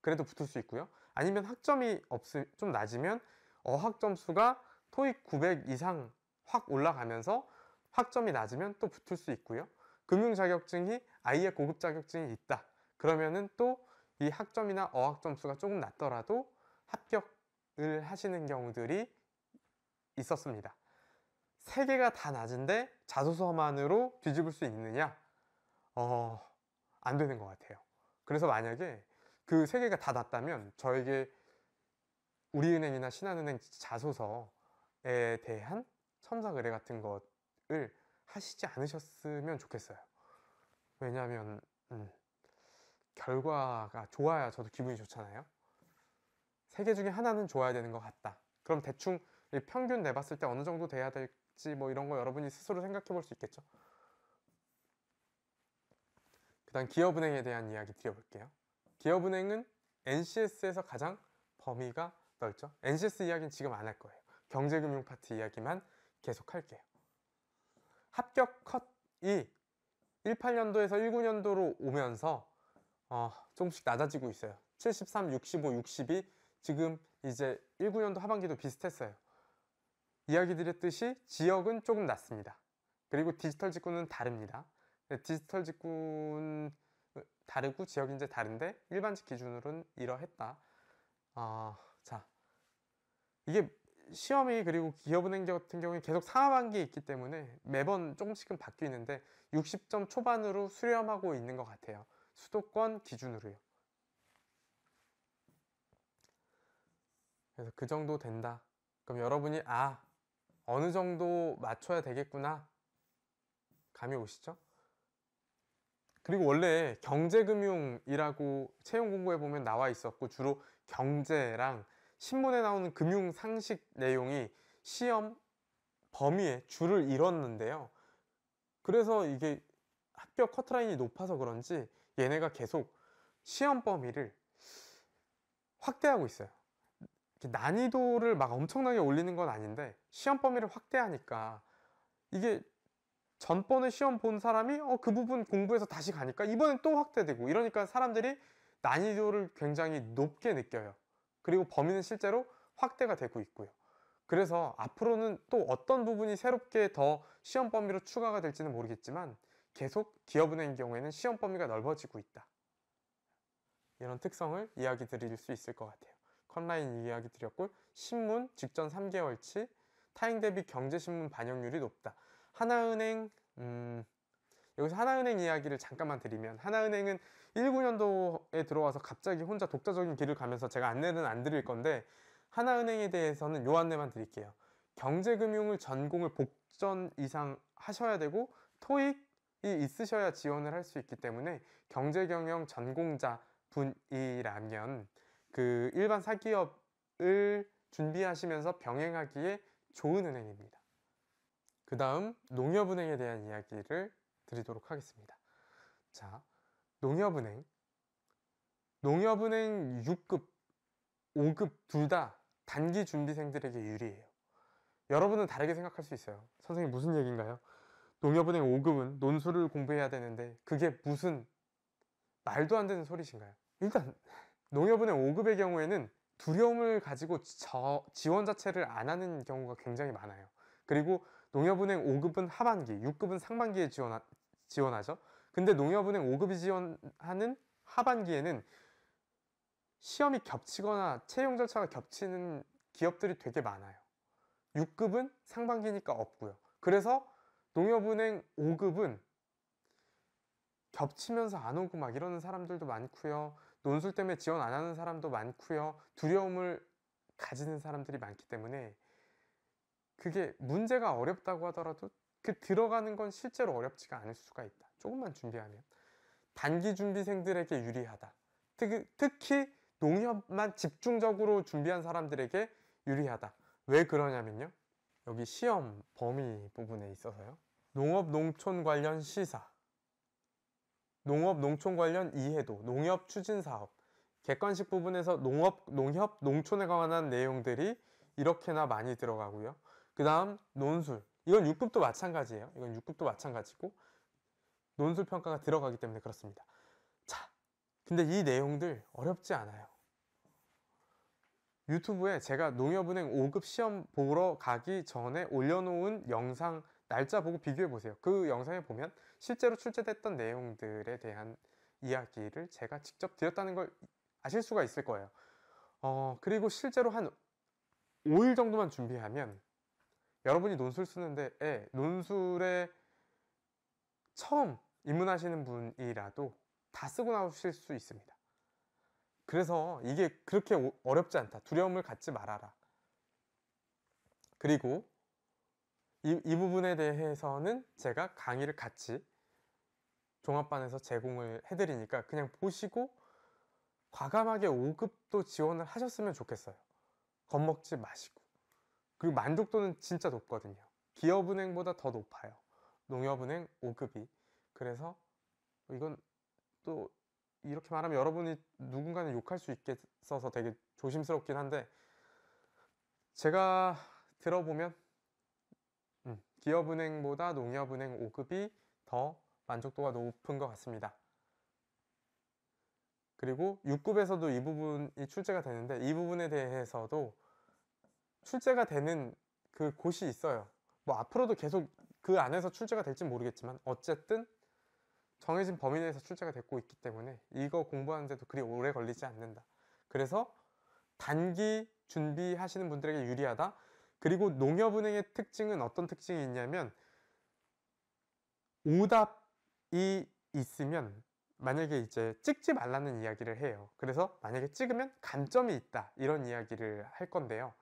그래도 붙을 수 있고요. 아니면 학점이 없음 좀 낮으면 어학 점수가 토익 900 이상 확 올라가면서 학점이 낮으면 또 붙을 수 있고요. 금융 자격증이 아예 고급 자격증이 있다. 그러면은 또이 학점이나 어학 점수가 조금 낮더라도 합격을 하시는 경우들이 있었습니다. 세 개가 다 낮은데 자소서만으로 뒤집을 수 있느냐? 어, 안 되는 것 같아요. 그래서 만약에 그 세 개가 다 낮다면 저에게 우리은행이나 신한은행 자소서에 대한 첨삭 의뢰 같은 것을 하시지 않으셨으면 좋겠어요. 왜냐하면 음, 결과가 좋아야 저도 기분이 좋잖아요 세 개 중에 하나는 좋아야 되는 것 같다 그럼 대충 평균 내봤을 때 어느 정도 돼야 될지 뭐 이런 거 여러분이 스스로 생각해 볼 수 있겠죠 그 다음 기업은행에 대한 이야기 드려볼게요 기업은행은 NCS에서 가장 범위가 넓죠 NCS 이야기는 지금 안 할 거예요 경제금융 파트 이야기만 계속 할게요 합격 컷이 18년도에서 19년도로 오면서 어, 조금씩 낮아지고 있어요 73, 65, 62 지금 이제 19년도 하반기도 비슷했어요 이야기 드렸듯이 지역은 조금 낮습니다 그리고 디지털 직군은 다릅니다 네, 디지털 직군 어, 다르고 지역이 이제 다른데 일반직 기준으로는 이러했다 어, 자 이게 시험이 그리고 기업은행 같은 경우에 계속 상하반기에 있기 때문에 매번 조금씩은 바뀌는데 60점 초반으로 수렴하고 있는 것 같아요 수도권 기준으로요. 그래서 그 정도 된다. 그럼 여러분이 아 어느 정도 맞춰야 되겠구나 감이 오시죠? 그리고 원래 경제금융이라고 채용 공고에 보면 나와 있었고 주로 경제랑 신문에 나오는 금융 상식 내용이 시험 범위에 줄을 잃었는데요. 그래서 이게 합격 커트라인이 높아서 그런지 얘네가 계속 시험 범위를 확대하고 있어요. 난이도를 막 엄청나게 올리는 건 아닌데 시험 범위를 확대하니까 이게 전번에 시험 본 사람이 어, 그 부분 공부해서 다시 가니까 이번엔 또 확대되고 이러니까 사람들이 난이도를 굉장히 높게 느껴요. 그리고 범위는 실제로 확대가 되고 있고요. 그래서 앞으로는 또 어떤 부분이 새롭게 더 시험 범위로 추가가 될지는 모르겠지만 계속 기업은행 경우에는 시험 범위가 넓어지고 있다. 이런 특성을 이야기 드릴 수 있을 것 같아요. 컷라인 이야기 드렸고 신문 직전 3개월치 타행 대비 경제신문 반영률이 높다. 하나은행 음, 여기서 하나은행 이야기를 잠깐만 드리면 하나은행은 19년도에 들어와서 갑자기 혼자 독자적인 길을 가면서 제가 안내는 안 드릴 건데 하나은행에 대해서는 요 안내만 드릴게요. 경제금융을 전공을 복전 이상 하셔야 되고 토익 이 있으셔야 지원을 할 수 있기 때문에 경제경영 전공자 분이라면 그 일반 사기업을 준비하시면서 병행하기에 좋은 은행입니다. 그 다음 농협은행에 대한 이야기를 드리도록 하겠습니다. 자, 농협은행. 농협은행 6급, 5급 둘 다 단기 준비생들에게 유리해요. 여러분은 다르게 생각할 수 있어요. 선생님 무슨 얘기인가요? 농협은행 5급은 논술을 공부해야 되는데 그게 무슨 말도 안 되는 소리신가요? 일단 농협은행 5급의 경우에는 두려움을 가지고 저, 지원 자체를 안 하는 경우가 굉장히 많아요. 그리고 농협은행 5급은 하반기, 6급은 상반기에 지원하, 지원하죠. 근데 농협은행 5급이 지원하는 하반기에는 시험이 겹치거나 채용 절차가 겹치는 기업들이 되게 많아요. 6급은 상반기니까 없고요. 그래서 농협은행 5급은 겹치면서 안 오고 막 이러는 사람들도 많고요. 논술 때문에 지원 안 하는 사람도 많고요. 두려움을 가지는 사람들이 많기 때문에 그게 문제가 어렵다고 하더라도 그 들어가는 건 실제로 어렵지가 않을 수가 있다. 조금만 준비하면. 단기 준비생들에게 유리하다. 특히 농협만 집중적으로 준비한 사람들에게 유리하다. 왜 그러냐면요. 여기 시험 범위 부분에 있어서요. 농업 농촌 관련 시사 농업 농촌 관련 이해도 농협 추진 사업 객관식 부분에서 농업 농협 농촌에 관한 내용들이 이렇게나 많이 들어가고요. 그 다음 논술 이건 6급도 마찬가지예요. 이건 6급도 마찬가지고 논술 평가가 들어가기 때문에 그렇습니다. 자, 근데 이 내용들 어렵지 않아요. 유튜브에 제가 농협은행 5급 시험 보러 가기 전에 올려놓은 영상 날짜 보고 비교해 보세요. 그 영상에 보면 실제로 출제됐던 내용들에 대한 이야기를 제가 직접 드렸다는 걸 아실 수가 있을 거예요. 어, 그리고 실제로 한 5일 정도만 준비하면 여러분이 논술 쓰는데 에, 예, 논술에 처음 입문하시는 분이라도 다 쓰고 나오실 수 있습니다. 그래서 이게 그렇게 어렵지 않다. 두려움을 갖지 말아라. 그리고 이, 이 부분에 대해서는 제가 강의를 같이 종합반에서 제공을 해드리니까 그냥 보시고 과감하게 5급도 지원을 하셨으면 좋겠어요. 겁먹지 마시고. 그리고 만족도는 진짜 높거든요. 기업은행보다 더 높아요. 농협은행 5급이. 그래서 이건 또 이렇게 말하면 여러분이 누군가는 욕할 수 있겠어서 되게 조심스럽긴 한데 제가 들어보면 음, 기업은행보다 농협은행 5급이 더 만족도가 높은 것 같습니다. 그리고 6급에서도 이 부분이 출제가 되는데 이 부분에 대해서도 출제가 되는 그 곳이 있어요. 뭐 앞으로도 계속 그 안에서 출제가 될지 모르겠지만 어쨌든 정해진 범위 내에서 출제가 됐고 있기 때문에 이거 공부하는데도 그리 오래 걸리지 않는다. 그래서 단기 준비하시는 분들에게 유리하다. 그리고 농협은행의 특징은 어떤 특징이 있냐면 오답이 있으면 만약에 이제 찍지 말라는 이야기를 해요. 그래서 만약에 찍으면 감점이 있다. 이런 이야기를 할 건데요.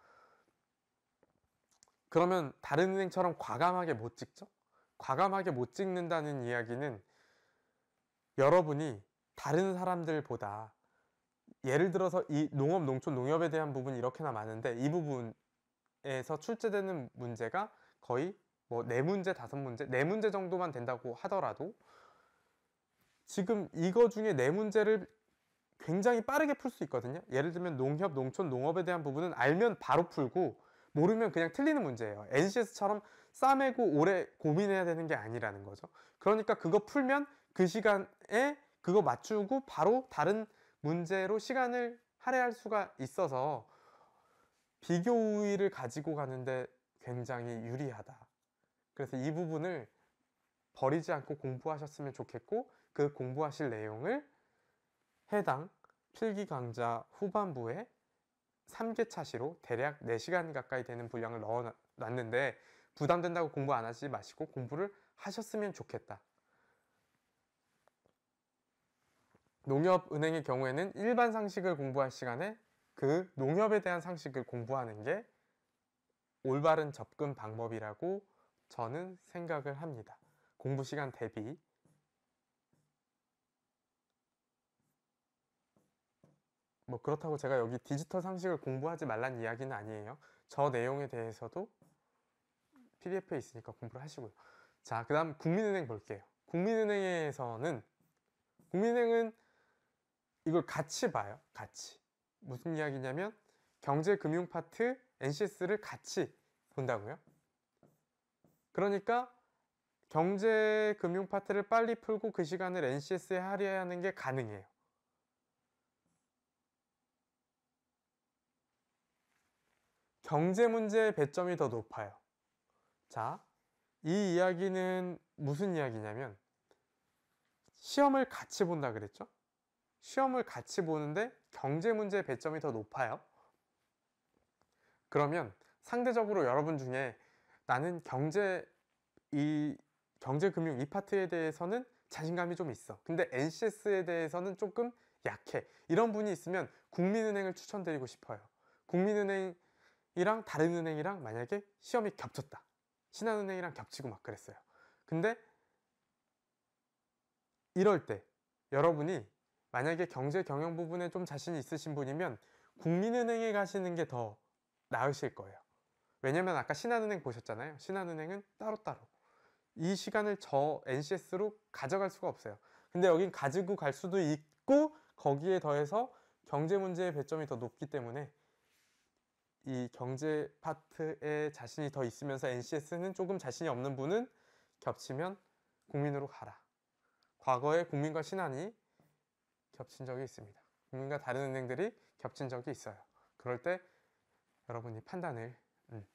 그러면 다른 은행처럼 과감하게 못 찍죠? 과감하게 못 찍는다는 이야기는 여러분이 다른 사람들보다 예를 들어서 이 농업, 농촌, 농협에 대한 부분이 이렇게나 많은데 이 부분에서 출제되는 문제가 거의 뭐 네 문제, 다섯 문제, 네 문제 정도만 된다고 하더라도 지금 이거 중에 네 문제를 굉장히 빠르게 풀 수 있거든요. 예를 들면 농협, 농촌, 농업에 대한 부분은 알면 바로 풀고 모르면 그냥 틀리는 문제예요. NCS처럼 싸매고 오래 고민해야 되는 게 아니라는 거죠. 그러니까 그거 풀면 그 시간에 그거 맞추고 바로 다른 문제로 시간을 할애할 수가 있어서 비교 우위를 가지고 가는데 굉장히 유리하다. 그래서 이 부분을 버리지 않고 공부하셨으면 좋겠고 그 공부하실 내용을 해당 필기 강좌 후반부에 3개 차시로 대략 4시간 가까이 되는 분량을 넣어놨는데 부담된다고 공부 안 하지 마시고 공부를 하셨으면 좋겠다. 농협은행의 경우에는 일반 상식을 공부할 시간에 그 농협에 대한 상식을 공부하는 게 올바른 접근 방법이라고 저는 생각을 합니다. 공부 시간 대비 뭐 그렇다고 제가 여기 디지털 상식을 공부하지 말란 이야기는 아니에요. 저 내용에 대해서도 PDF에 있으니까 공부를 하시고요. 자, 그 다음 국민은행 볼게요. 국민은행에서는 국민은행은 이걸 같이 봐요. 같이. 무슨 이야기냐면 경제 금융 파트 NCS를 같이 본다고요. 그러니까 경제 금융 파트를 빨리 풀고 그 시간을 NCS에 할애하는 게 가능해요. 경제 문제의 배점이 더 높아요. 자, 이 이야기는 무슨 이야기냐면 시험을 같이 본다 그랬죠? 시험을 같이 보는데 경제 문제 배점이 더 높아요? 그러면 상대적으로 여러분 중에 나는 경제 이 경제 금융 이 파트에 대해서는 자신감이 좀 있어. 근데 NCS에 대해서는 조금 약해. 이런 분이 있으면 국민은행을 추천드리고 싶어요. 국민은행이랑 다른 은행이랑 만약에 시험이 겹쳤다. 신한은행이랑 겹치고 막 그랬어요. 근데 이럴 때 여러분이 만약에 경제 경영 부분에 좀 자신이 있으신 분이면 국민은행에 가시는 게 더 나으실 거예요. 왜냐면 아까 신한은행 보셨잖아요. 신한은행은 따로따로. 이 시간을 저 NCS로 가져갈 수가 없어요. 근데 여긴 가지고 갈 수도 있고 거기에 더해서 경제 문제의 배점이 더 높기 때문에 이 경제 파트에 자신이 더 있으면서 NCS는 조금 자신이 없는 분은 겹치면 국민으로 가라. 과거에 국민과 신한이 겹친 적이 있습니다. 국민과 다른 은행들이 겹친 적이 있어요. 그럴 때 여러분이 판단을 음,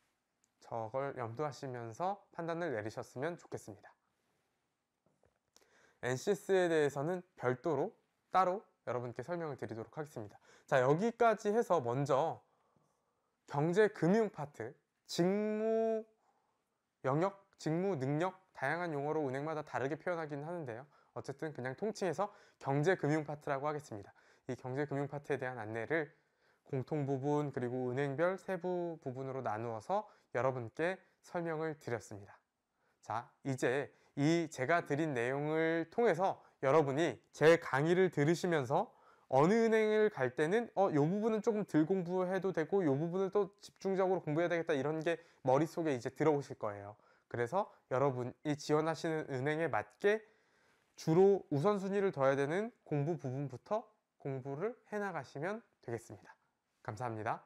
저걸 염두하시면서 판단을 내리셨으면 좋겠습니다. NCS에 대해서는 별도로 따로 여러분께 설명을 드리도록 하겠습니다. 자 여기까지 해서 먼저 경제 금융 파트 직무 영역, 직무 능력 다양한 용어로 은행마다 다르게 표현하긴 하는데요. 어쨌든 그냥 통칭해서 경제금융 파트라고 하겠습니다. 이 경제금융 파트에 대한 안내를 공통 부분 그리고 은행별 세부 부분으로 나누어서 여러분께 설명을 드렸습니다. 자, 이제 이 제가 드린 내용을 통해서 여러분이 제 강의를 들으시면서 어느 은행을 갈 때는 어, 요 부분은 조금 덜 공부해도 되고 요 부분을 또 집중적으로 공부해야 되겠다 이런 게 머릿속에 이제 들어오실 거예요. 그래서 여러분이 지원하시는 은행에 맞게 주로 우선순위를 둬야 되는 공부 부분부터 공부를 해나가시면 되겠습니다. 감사합니다.